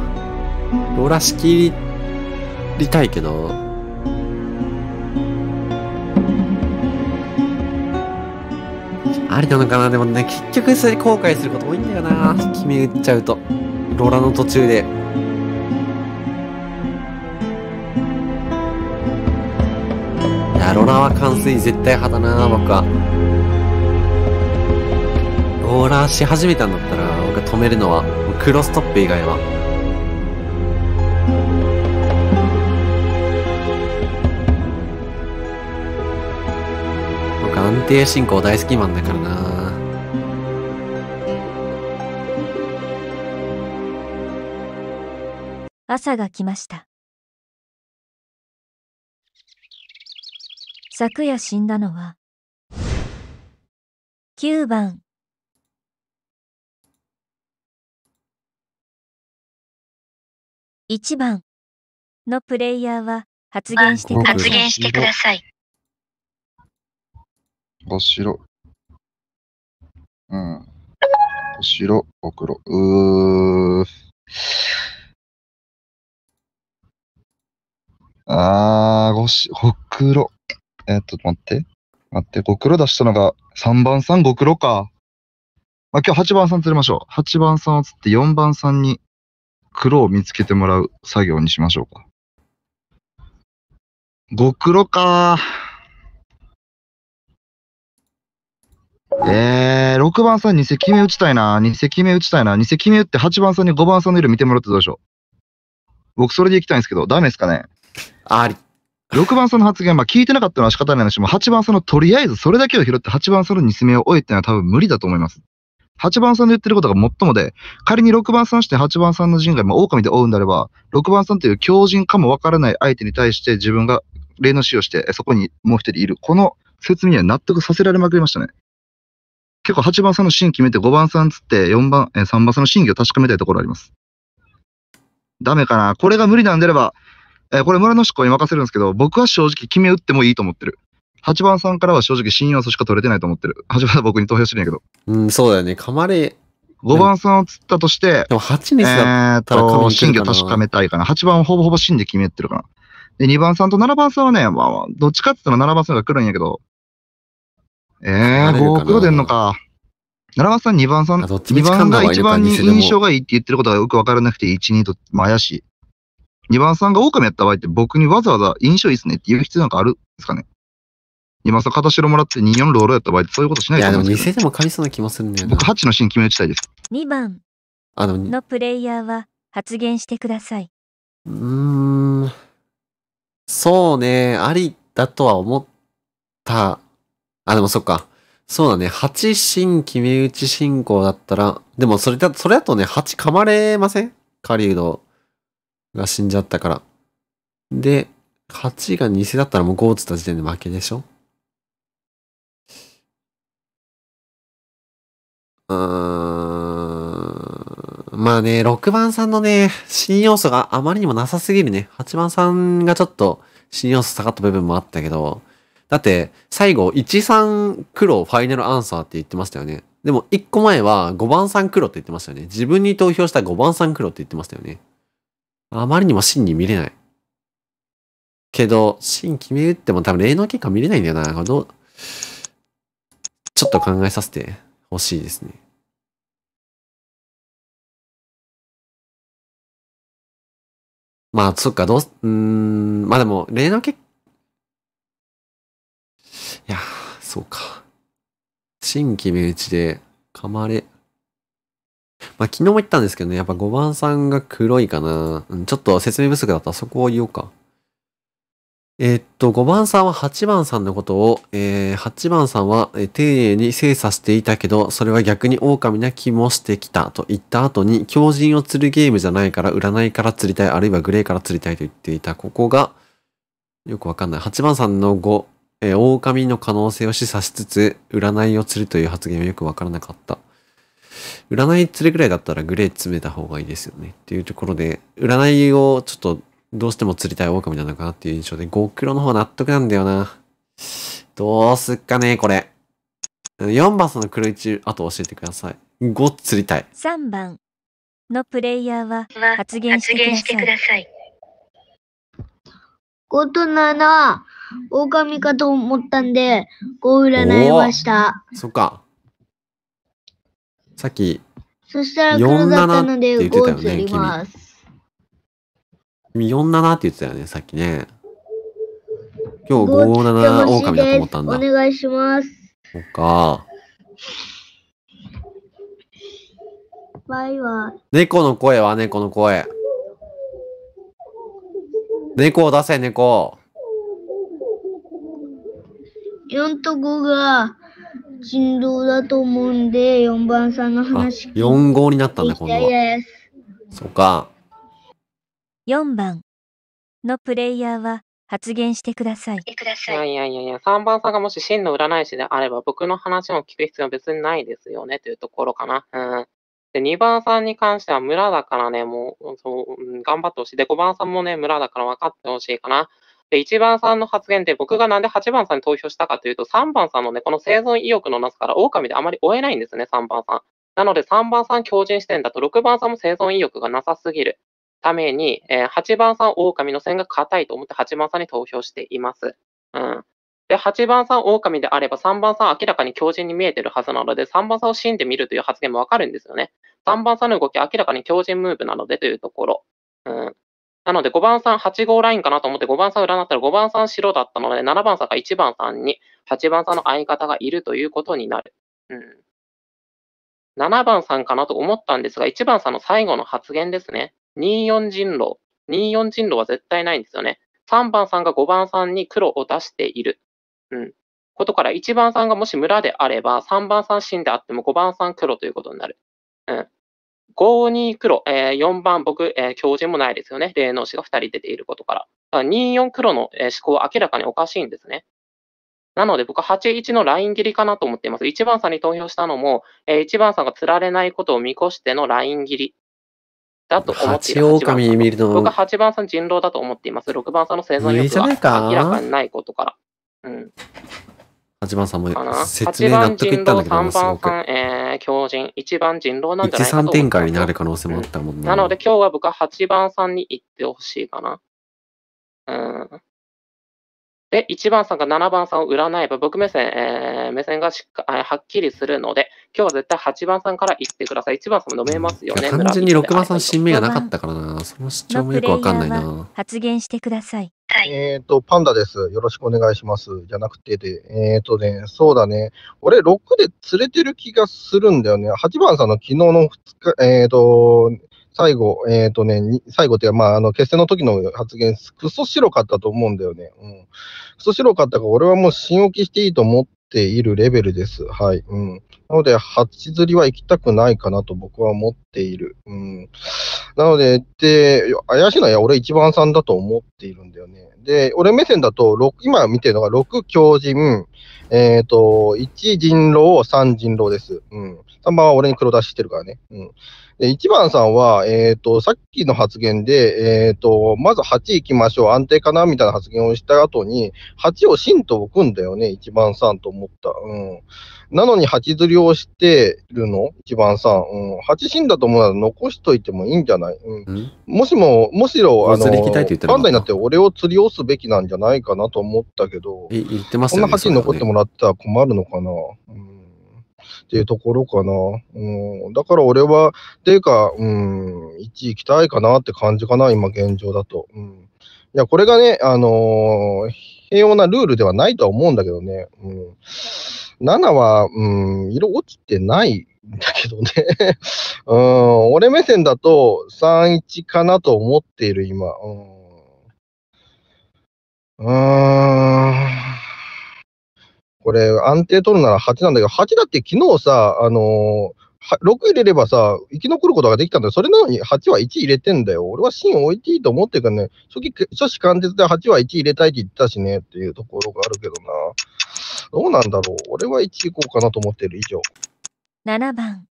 ローラー仕切りたいけどありなのかなでもね結局それ後悔すること多いんだよな決め打っちゃうとローラーの途中でロラは冠水絶対派だな僕は。ローラーし始めたんだったら、僕は止めるのは、クロストップ以外は。僕安定進行大好きマンだからな朝が来ました。昨夜死んだのは、9番。1番のプレイヤーは発言してください。発言してください。おうん。お城、おくろ。うー。あごし、ほくろ。えー、っと、待って。待って、ご苦労出したのが、3番さんご苦労か。まあ、今日8番さん釣りましょう。8番さんを釣って4番さんに黒を見つけてもらう作業にしましょうか。ご苦労かえー、6番さん2隻目打ちたいな。2隻目打ちたいな。2隻目打って8番さんに5番さんの色見てもらってどうでしょう。僕それで行きたいんですけど、ダメですかねあり。6番さんの発言、まあ聞いてなかったのは仕方ないし、も8番さんのとりあえずそれだけを拾って8番さんの2攻めを終えってのは多分無理だと思います。8番さんの言ってることが最もで、仮に6番さんして8番さんの陣が狼で追うんであれば、6番さんという強人かもわからない相手に対して自分が例の死をして、そこにもう一人いる。この説明には納得させられまくりましたね。結構8番さんの真決めて5番さんつって4番、3番さんの真偽を確かめたいところあります。ダメかなこれが無理なんであれば、えー、これ村の執行に任せるんですけど、僕は正直決め打ってもいいと思ってる。8番さんからは正直信用素しか取れてないと思ってる。8番は僕に投票してるんやけど。うん、そうだよね。噛まれ。5番さんを釣ったとして、でも8にだたら噛ま確かめたいかな。8番ほぼほぼ死んで決めってるかな。で、2番さんと7番さんはね、まあ、どっちかって言ったら7番さんが来るんやけど、ええー、5黒出んのか。7番さん2番さん、2番が一番に印象がいいって言ってることがよくわからなくて、1、2と、まあ、怪しい。2番さんが狼やった場合って僕にわざわざ印象いいっすねって言う必要なんかあるんですかね2番さん片白もらって24ロールやった場合ってそういうことしないいとや、で思うもんですけでも借りそうな気もするんだよね僕8のシーン決め打ちたいです。2番あの、のプレイヤーは発言してください。うーん。そうね、ありだとは思った。あ、でもそっか。そうだね。8新決め打ち進行だったら、でもそれだ、それだとね、8噛まれません狩人が死んじゃったから。で、8が偽だったらもう5つった時点で負けでしょうーん。まあね、6番さんのね、新要素があまりにもなさすぎるね。8番さんがちょっと新要素下がった部分もあったけど、だって、最後、1、3黒ファイナルアンサーって言ってましたよね。でも、1個前は5番さん黒って言ってましたよね。自分に投票した5番さん黒って言ってましたよね。あまりにも真に見れない。けど、真決め打っても多分霊能結果見れないんだよな。どうちょっと考えさせてほしいですね。まあ、そっか、どう、うん、まあでも、霊能結いやそうか。真決め打ちで、噛まれ、まあ、昨日も言ったんですけどね、やっぱ5番さんが黒いかな。うん、ちょっと説明不足だったらそこを言おうか。えー、っと、5番さんは8番さんのことを、えー、8番さんは、え丁寧に精査していたけど、それは逆に狼な気もしてきたと言った後に、狂人を釣るゲームじゃないから、占いから釣りたい、あるいはグレーから釣りたいと言っていた。ここが、よくわかんない。8番さんの5、えー、狼の可能性を示唆しつつ、占いを釣るという発言はよくわからなかった。占い釣れぐらいだったらグレー詰めた方がいいですよねっていうところで、占いをちょっとどうしても釣りたい狼なのかなっていう印象で、5キロの方納得なんだよな。どうすっかね、これ。4番さんの黒一、あと教えてください。5釣りたい。3番のプレイヤーは発言してください。5と7、狼かと思ったんで、5占いました。そっか。さっき、そしたら黒だったので5てやります。君47って言ってたよね、さっきね。今日57狼だと思ったんだ。お願いします。そっか。バイバイ。猫の声は猫の声。猫を出せ、猫。4と5が人狼だと思うんで、4番さんの話。4号になったんだ、今度は。そうか。4番のプレイヤーは発言してください。いやいやいやいや、3番さんがもし真の占い師であれば、僕の話を聞く必要は別にないですよね、というところかな。うん。で、2番さんに関しては村だからね、もう、そう、頑張ってほしい。で、5番さんもね、村だから分かってほしいかな。で、1番さんの発言で、僕がなんで8番さんに投票したかというと、3番さんのね、この生存意欲のなさから狼であまり追えないんですね、3番さん。なので、3番さん強靭視点だと、6番さんも生存意欲がなさすぎるために、えー、8番さん狼の線が硬いと思って8番さんに投票しています。うん。で、8番さん狼であれば、3番さん明らかに強靭に見えてるはずなので、3番さんを死んでみるという発言もわかるんですよね。3番さんの動き明らかに強靭ムーブなのでというところ。うん。なので5番さん、8号ラインかなと思って5番さん占ったら5番さん白だったので、7番さんが1番さんに、8番さんの相方がいるということになる。うん。7番さんかなと思ったんですが、1番さんの最後の発言ですね。24人狼。24人狼は絶対ないんですよね。3番さんが5番さんに黒を出している。うん。ことから1番さんがもし村であれば、3番さん死んであっても5番さん黒ということになる。うん。52黒、えー、4番僕、えー、教授もないですよね。霊能士が2人出ていることから。24黒の、思考は明らかにおかしいんですね。なので僕は81のライン切りかなと思っています。1番さんに投票したのも、えー、1番さんが釣られないことを見越してのライン切りだと思っています。8狼見るの。僕は8番さん人狼だと思っています。6番さんの生存欲は明らかにないことから。うん。8番さんも説明納得いったんだけどな、すごく。えー、強人、1番人狼なんじゃないかと1、3展開になる可能性もあったもんな、ねなので今日は僕は8番さんに行ってほしいかな。うん。で、1番さんが7番さんを占えば、僕目線、えー、目線がしっかはっきりするので、今日は絶対8番さんから行ってください。1番さんも飲めますよね。単純に6番さん新名がなかったからな。その主張もよくわかんないな。発言してください。えっ、ー、と、パンダです。よろしくお願いします。じゃなくてで、えっ、ー、とね、そうだね。俺、6で連れてる気がするんだよね。8番さんの昨日の2日、えっ、ー、と、最後、えっ、ー、とね、最後っていうか、まあ、あの、決戦の時の発言、クソ白かったと思うんだよね。うん。クソ白かったから、俺はもう新置きしていいと思っているレベルです。はい。うん。なので、初釣りは行きたくないかなと僕は思っている。うん。なので、で、怪しいのは俺一番さんだと思っているんだよね。で、俺目線だと、今見てるのが6強人、えっ、ー、と、1人狼、3人狼です。うん。3番は俺に黒出ししてるからね。うん。で、1番さんは、えっ、ー、と、さっきの発言で、えっ、ー、と、まず8行きましょう、安定かな、みたいな発言をした後に、8を神と置くんだよね、1番さんと思った。うん。なのに8釣りをしてるの ?1 番さん。うん。8神だと思うなら残しといてもいいんじゃない、うん、もしも、むしろ、あの、パンダになって俺を釣りをすべきなんじゃないかなと思ったけど、言ってますよね。こんな8残ってもらったら困るのかな。うんっていうところかな。うん、だから俺は、ていうか、うん、1位行きたいかなって感じかな、今現状だと。うん、いや、これがね、あのー、平穏なルールではないとは思うんだけどね。うん、7は、うん、色落ちてないだけどね うん、俺目線だと31かなと思っている今。うん。うーんこれ、安定取るなら8なんだけど、8だって昨日さ、あのー、6入れればさ、生き残ることができたんだよ。それなのに8は1入れてんだよ。俺は芯置いていいと思ってるからね、初期、初期貫徹で8は1入れたいって言ったしね、っていうところがあるけどな。どうなんだろう。俺は1いこうかなと思ってる以上。7番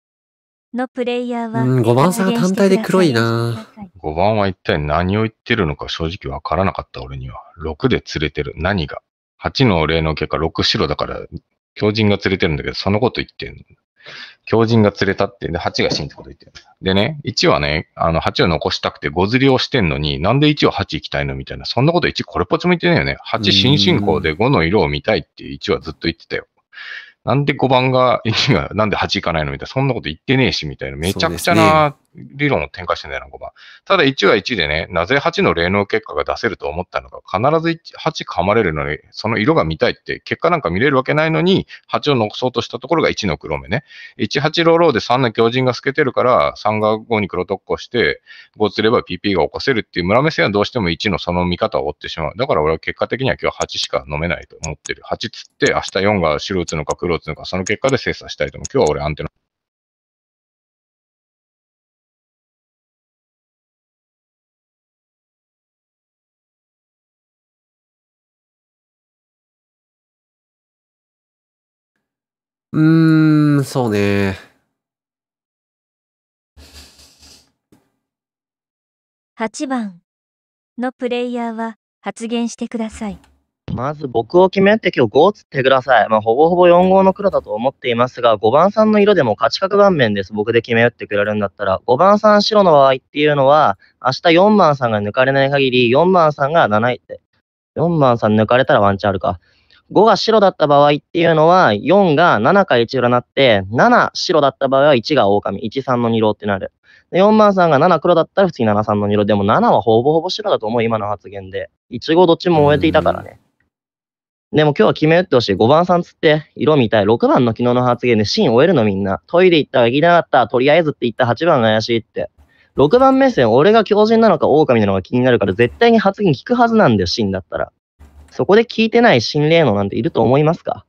のプレイヤーは。うん、5番さんが単体で黒いな。5番は一体何を言ってるのか正直わからなかった俺には。6で釣れてる。何が。8の例の結果6白だから、狂人が釣れてるんだけど、そのこと言ってんの。狂人が釣れたって、で、8が死んってこと言ってる。でね、1はね、あの、8を残したくて5釣りをしてんのに、なんで1を8行きたいのみたいな。そんなこと1これっぽっちも言ってないよね。8新進行で5の色を見たいって1はずっと言ってたよ。なんで5番が、1が、なんで8行かないのみたいな。そんなこと言ってねえし、みたいな。めちゃくちゃな理論を展開してんだよな、5番。ただ1は1でね、なぜ8の霊能結果が出せると思ったのか、必ず8噛まれるのに、その色が見たいって、結果なんか見れるわけないのに、8を残そうとしたところが1の黒目ね。1、8ローローで3の強人が透けてるから、3が5に黒特攻して、5釣れば PP が起こせるっていう村目線はどうしても1のその見方を追ってしまう。だから俺は結果的には今日8しか飲めないと思ってる。8釣って、明日4が白打つのか黒打つのか、その結果で精査したいと思う。今日は俺アンテナ。うーん、そうね。8番のプレイヤーは発言してください。まず僕を決めって今日5つってください。まあ、ほぼほぼ4号の黒だと思っていますが、5番さんの色でも勝ち確番面です。僕で決め打ってくれるんだったら。5番さん白の場合っていうのは、明日4番さんが抜かれない限り、4番さんが7位って。4番さん抜かれたらワンチャンあるか。5が白だった場合っていうのは、4が7か1裏なって、7白だった場合は1が狼、1、3の2郎ってなる。4番さんが7黒だったら普通に7、3の2郎。でも7はほぼほぼ白だと思う、今の発言で。1、5どっちも終えていたからね。でも今日は決め打ってほしい。5番さんつって、色見たい。6番の昨日の発言でシーン終えるのみんな。トイレ行ったら行きなかった。とりあえずって言った8番が怪しいって。6番目線、俺が狂人なのか狼なのか気になるから、絶対に発言聞くはずなんだよ、シーンだったら。そこで聞いてない心霊能なんていると思いますか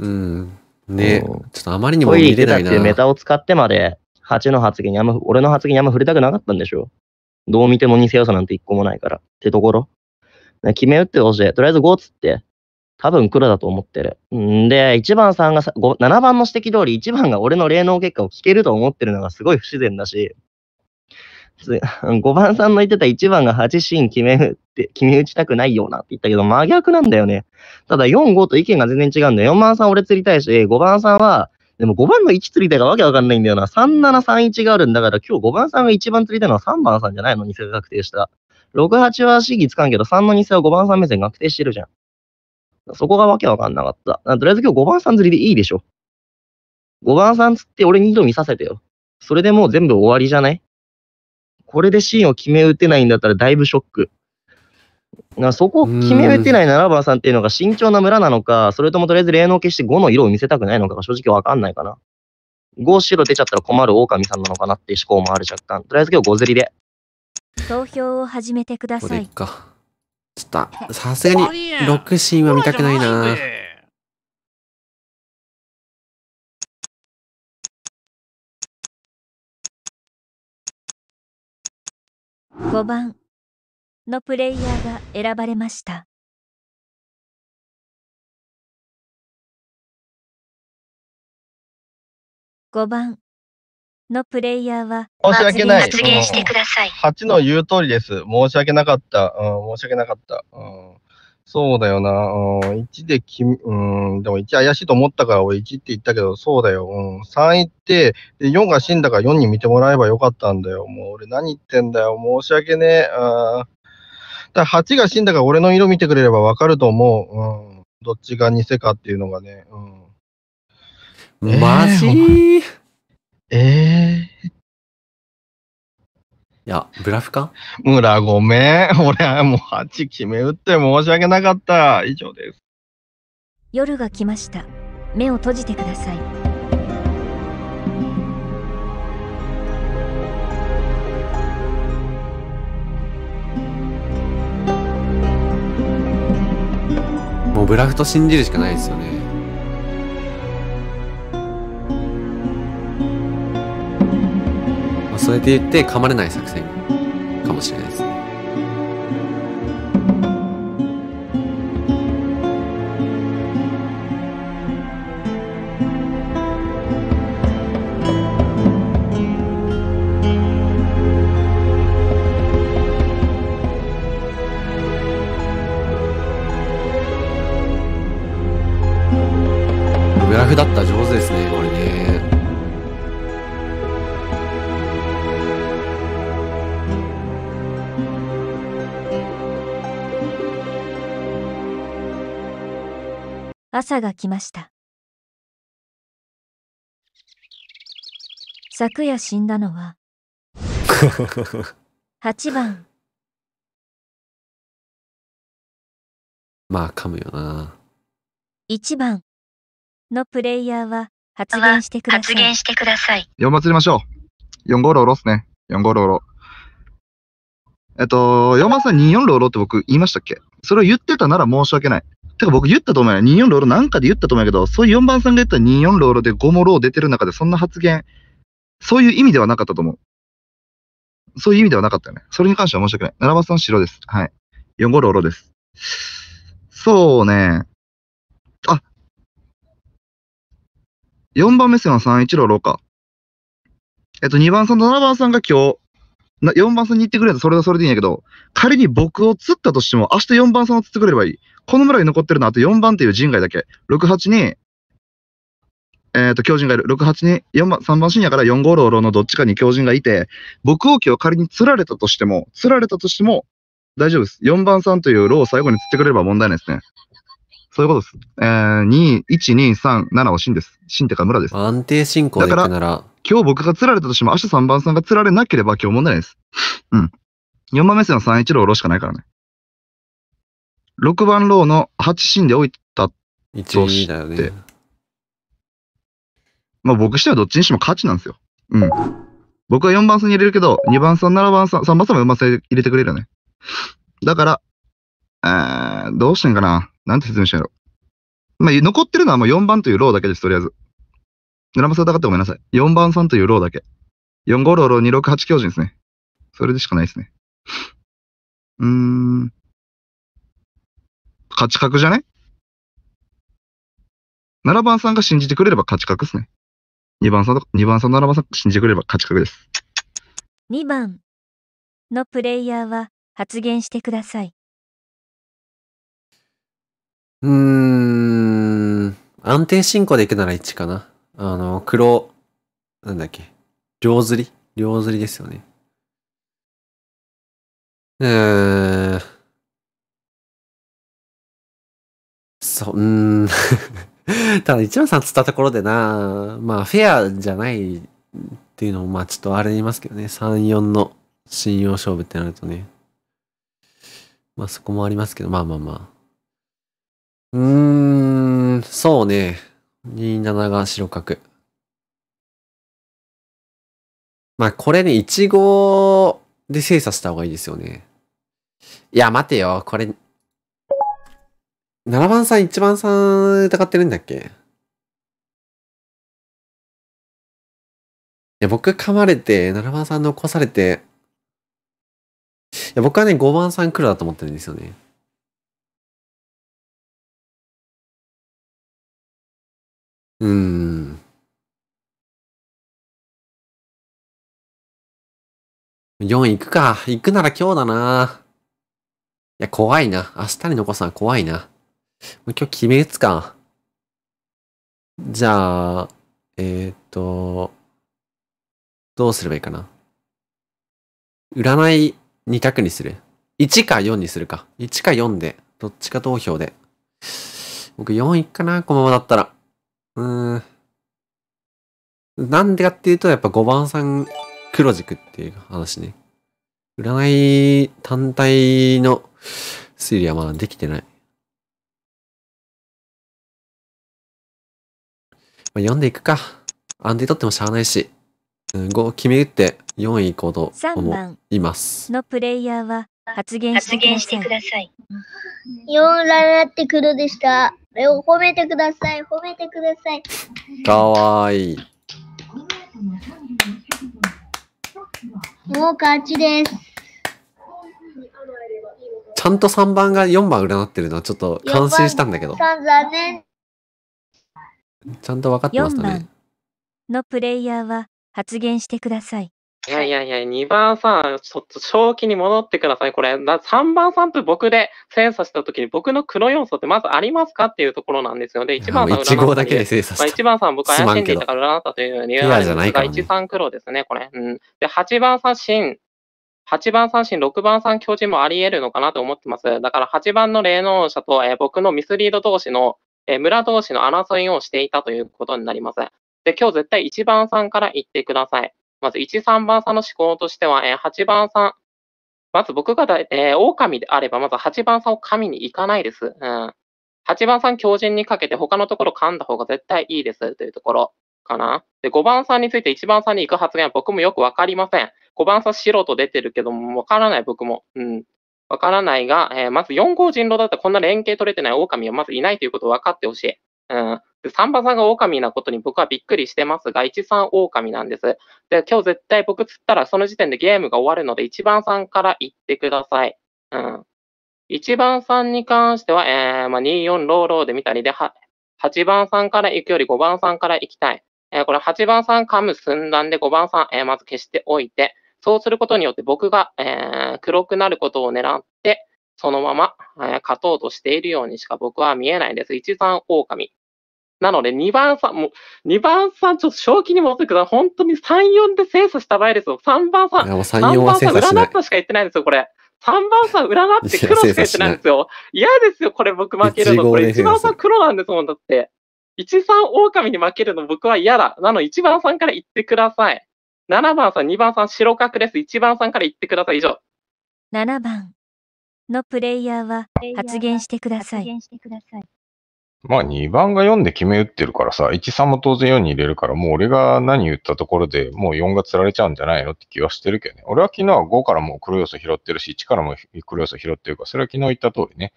うん。ね、え、ちょっとあまりにもトイ見れてたなってメタを使ってまで、蜂の発言にあんま、俺の発言にあんま触れたくなかったんでしょう。どう見ても偽要素なんて一個もないから。ってところ。決め打ってほしい。とりあえず5っつって。多分黒だと思ってる。んで、1番さんがさ、7番の指摘通り、1番が俺の霊能結果を聞けると思ってるのがすごい不自然だし、5 番さんの言ってた1番が8進決めって、決め打ちたくないようなって言ったけど、真逆なんだよね。ただ4、5と意見が全然違うんだよ。4番さん俺釣りたいし、5番さんは、でも5番の1釣りたいかわけわかんないんだよな。3731があるんだから、今日5番さんが1番釣りたいのは3番さんじゃないのにせが確定した。68は試技つかんけど、3の偽は5番さん目線確定してるじゃん。そこがわけわかんなかった。とりあえず今日5番さん釣りでいいでしょ。5番さん釣って俺2度見させてよ。それでもう全部終わりじゃないこれでンを決め打てないんだったらだいぶショック。なそこを決め打てない7番さんっていうのが慎重な村なのか、それともとりあえず霊能消して5の色を見せたくないのかが正直わかんないかな。5白出ちゃったら困る狼さんなのかなって思考もある若干。とりあえず今日5釣りで。投票を始めてください。これか。ちょっと、さすがに6シーンは見たくないな。5番のプレイヤーが選ばれました。5番のプレイヤーは申し訳ない発言してください。8の言う通りです。申し訳なかった。うん、申し訳なかった。うんそうだよな。うん、1でき、うん、でも1怪しいと思ったから俺1って言ったけど、そうだよ。うん、3行って、で4が死んだから4に見てもらえばよかったんだよ。もう俺何言ってんだよ。申し訳ねえ。あだ8が死んだから俺の色見てくれればわかると思う。うん、どっちが偽かっていうのがね。うん。マジえー、えー、いや、ブラフか村ごめん。俺はもう8決め打って申し訳なかった。以上です。夜が来ました。目を閉じてください。もうブラフと信じるしかないですよね。そうやて言って噛まれない作戦かもしれないです朝が来ました昨夜死んだのは8 番まあ噛むよな1番のプレイヤーは発言してください。発言してください。4釣りましょう。4五ローロっすね。4五ローロ。えっと、4番さん24ローロって僕言いましたっけそれを言ってたなら申し訳ない。てか僕言ったと思うよ。24ロールなんかで言ったと思うけど、そういう4番さんが言った24ロールで5もロー出てる中でそんな発言、そういう意味ではなかったと思う。そういう意味ではなかったよね。それに関しては申し訳ない。7番さん白です。はい。45ロールです。そうね。あ、4番目線は31ロールか。えっと、2番さんと7番さんが今日、4番さんに行ってくれたらそれはそれでいいんやけど、仮に僕を釣ったとしても、明日4番さんを釣ってくれればいい。この村に残ってるのはあと4番っていう人外だけ。68に、えっ、ー、と、狂人がいる。68に、4番、3番深夜から4 5、6、6のどっちかに狂人がいて、僕王旗を仮に釣られたとしても、釣られたとしても、大丈夫です。4番さんというローを最後に釣ってくれれば問題ないですね。そういうことです。えー、2、1、2、3、7は真です。真ってか村です。安定進行でなら。だから、今日僕が釣られたとしても、明日3番さんが釣られなければ今日問題ないです。うん。4番目線は3、1ローしかないからね。6番ローの8芯で置いたとして、ね、まあ僕してはどっちにしても勝ちなんですよ。うん。僕は4番さんに入れるけど、2番さん、7番さん、3番さんも4番さ入れてくれるよね。だから、えー、どうしてんかな。なんて説明したんやろ。まあ、残ってるのはもう4番というローだけです、とりあえず。7番さんだってごめんなさい。4番さんというローだけ。4 5ローロー268強人ですね。それでしかないですね。うーん。勝ち確じゃね ?7 番さんが信じてくれれば勝ち確ですね。2番さんと、2番さんと7番さん信じてくれれば勝ち確です。2番のプレイヤーは発言してください。うーん、安定進行でいくなら1かな。あの、黒、なんだっけ、両釣り両釣りですよね。うーん。そう、うん。ただ一番さんつったところでな、まあフェアじゃないっていうのもまあちょっとあれ言いますけどね、3、4の信用勝負ってなるとね。まあそこもありますけど、まあまあまあ。うーん、そうね。27が白角。まあこれね、1号で精査した方がいいですよね。いや、待てよ。これ、7番さん、1番さん疑ってるんだっけいや、僕噛まれて、7番さん残されて、いや、僕はね、5番さん黒だと思ってるんですよね。うーん。4行くか。行くなら今日だな。いや、怖いな。明日に残すのは怖いな。今日決め打つか。じゃあ、えっ、ー、と、どうすればいいかな。占い2択にする。1か4にするか。1か4で、どっちか投票で。僕4いっかな、このままだったら。うーん。なんでかっていうと、やっぱ5番さん黒軸っていう話ね。占い単体の推理はまだできてない。まあ、読んでいくか。アンディ取ってもしゃあないし。うん、5決め打って4位行こうと思います。のプレイヤーは発言してください。4ラナってくるでした。これを褒めてください。褒めてください。かわいい。もう勝ちです。ちゃんと3番が4番占ってるのはちょっと感心したんだけど。3残念ちゃんと分かってましたね。のプレイヤーは発言してください。いやいやいや、2番さん、ちょっと正気に戻ってください。これ、3番さんと僕で精査したときに、僕の黒要素ってまずありますかっていうところなんですよね。1番さん、1号だけで精査した。まあ、1番さん、僕怪しんでいたから占ったという理由なんですが、1、3黒ですね、これ。うん。で、8番さん、真。8番三振、6番三強人もあり得るのかなと思ってます。だから8番の霊能者と、えー、僕のミスリード同士のえ村同士の争いをしていたということになります。で、今日絶対1番さんから言ってください。まず1、3番さんの思考としては、え8番さん。まず僕がだ、えー、狼であれば、まず8番さんを神に行かないです。うん。8番さん強靭にかけて他のところ噛んだ方が絶対いいですというところかな。で、5番さんについて1番さんに行く発言は僕もよくわかりません。5番さん素人出てるけども、わからない僕も。うん。わからないが、えー、まず4号人狼だったらこんな連携取れてない狼はまずいないということを分かってほしい。うん。で、3番さんが狼なことに僕はびっくりしてますが、1、3狼なんです。で、今日絶対僕釣ったらその時点でゲームが終わるので、1番さんから言ってください。うん。1番さんに関しては、えー、まあ、2、4、ローローで見たりで、8番さんから行くより5番さんから行きたい。えー、これ8番さん噛む寸断で5番さん、えー、まず消しておいて、そうすることによって僕が、えー、黒くなることを狙って、そのまま、えー、勝とうとしているようにしか僕は見えないんです。1番狼。なので、2番さん、もう、2番さん、ちょっと正気に戻ってください。本当に3、4で精査した場合ですよ。3番さん、3, 3番さん、占ったしか言ってないんですよ、これ。3番さん、占って黒しか言ってないんですよ。嫌ですよ、これ僕負けるの。これ1番さん黒なんですもん、だって。1、3狼に負けるの僕は嫌だ。なので、1番さんから言ってください。7番さん、2番さん、白角です。1番さんから言ってください。以上。7番のプレイヤーは発言してください。まあ2番が4で決め打ってるからさ、13も当然4に入れるから、もう俺が何言ったところでもう4が釣られちゃうんじゃないのって気はしてるけどね。俺は昨日は5からもう黒要素拾ってるし、1からも黒要素拾ってるから、それは昨日言った通りね。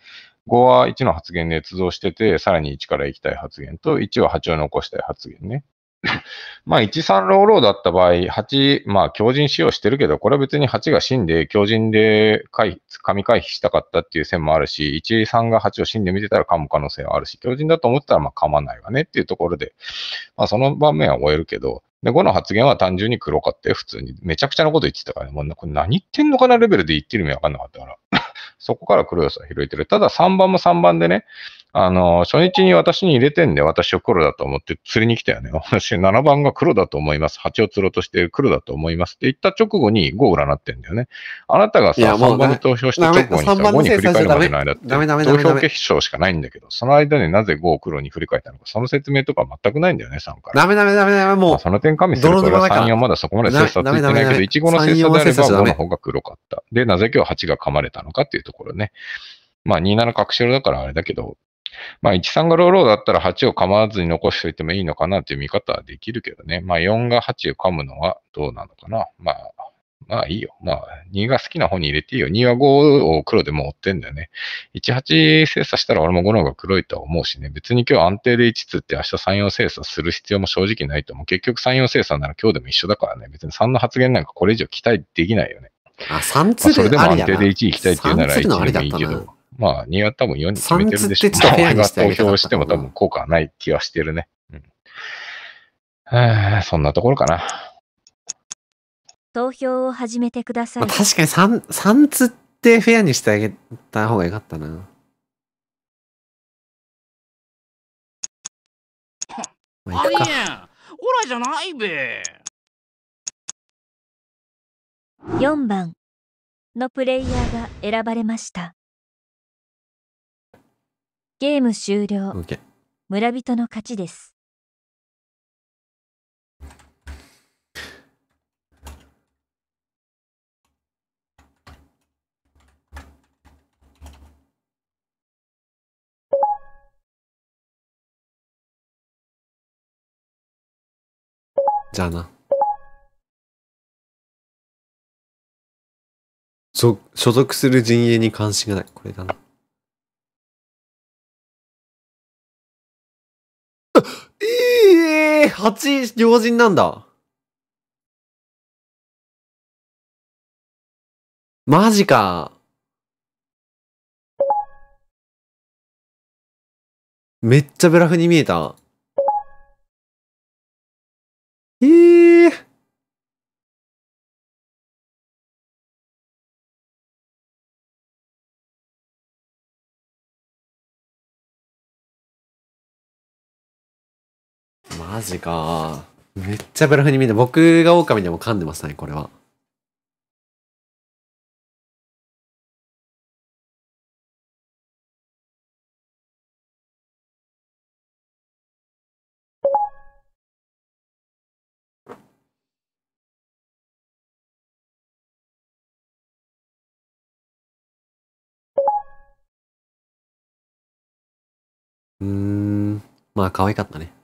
5は1の発言で捏造してて、さらに1から行きたい発言と、1は8を残したい発言ね。まあ、1、3ローローだった場合、8、まあ、強靭使用してるけど、これは別に8が死んで、強靭で回神回避したかったっていう線もあるし、1、3が8を死んで見てたら噛む可能性はあるし、強靭だと思ったら、まあ、噛まないわねっていうところで、まあ、その場面は終えるけど、で、5の発言は単純に黒かったよ、普通に。めちゃくちゃなこと言ってたからね、もうこれ何言ってんのかなレベルで言ってる意味わかんなかったから。そこから黒吉は拾えてる。ただ3番も3番でね、あの、初日に私に入れてんで、私を黒だと思って釣りに来たよね。私、7番が黒だと思います。8を釣ろうとして黒だと思います。って言った直後に5占ってんだよね。あなたがさ、3番に投票した直後にさ、5に振り返るまでの間って、投票決勝しかないんだけど、その間になぜ5を黒に振り返ったのか、その説明とか全くないんだよね、3から。ダメダメダメダメ、もう。その点加味する3、4はまだそこまで切磋ついてないけど、1、5の切磋であれば5の方が黒かった。で、なぜ今日8が噛まれたのかっていうとところね。まあ、27角色だからあれだけど、まあ、13がローローだったら8を噛まずに残しておいてもいいのかなという見方はできるけどね。まあ、4が8を噛むのはどうなのかな。まあ、まあいいよ。まあ、2が好きな方に入れていいよ。2は5を黒でも追ってんだよね。1、8精査したら俺も5の方が黒いとは思うしね。別に今日安定で1つって明日3、4精査する必要も正直ないと思う。結局3、4精査なら今日でも一緒だからね。別に3の発言なんかこれ以上期待できないよね。あ、3通で、まあ、それでも安定で1位行きたいっていうなら1位でもいいけど。まあ、は多分4に決めてるでしょ。う。あ、つが投票しても多分効果はない気はしてるね。うん。そんなところかな。投票を始めてください。まあ、確かに3、三つってフェアにしてあげた方がよかったな。まあ、いいか。オラじゃないべ。4番のプレイヤーが選ばれましたゲーム終了、okay. 村人の勝ちですじゃあな。所属する陣営に関心がない。これだな。ええー、八両人なんだ。マジか。めっちゃブラフに見えた。ええーマジか。めっちゃブラフに見えて、僕が狼でも噛んでますね、これは。うーん。まあ、可愛かったね。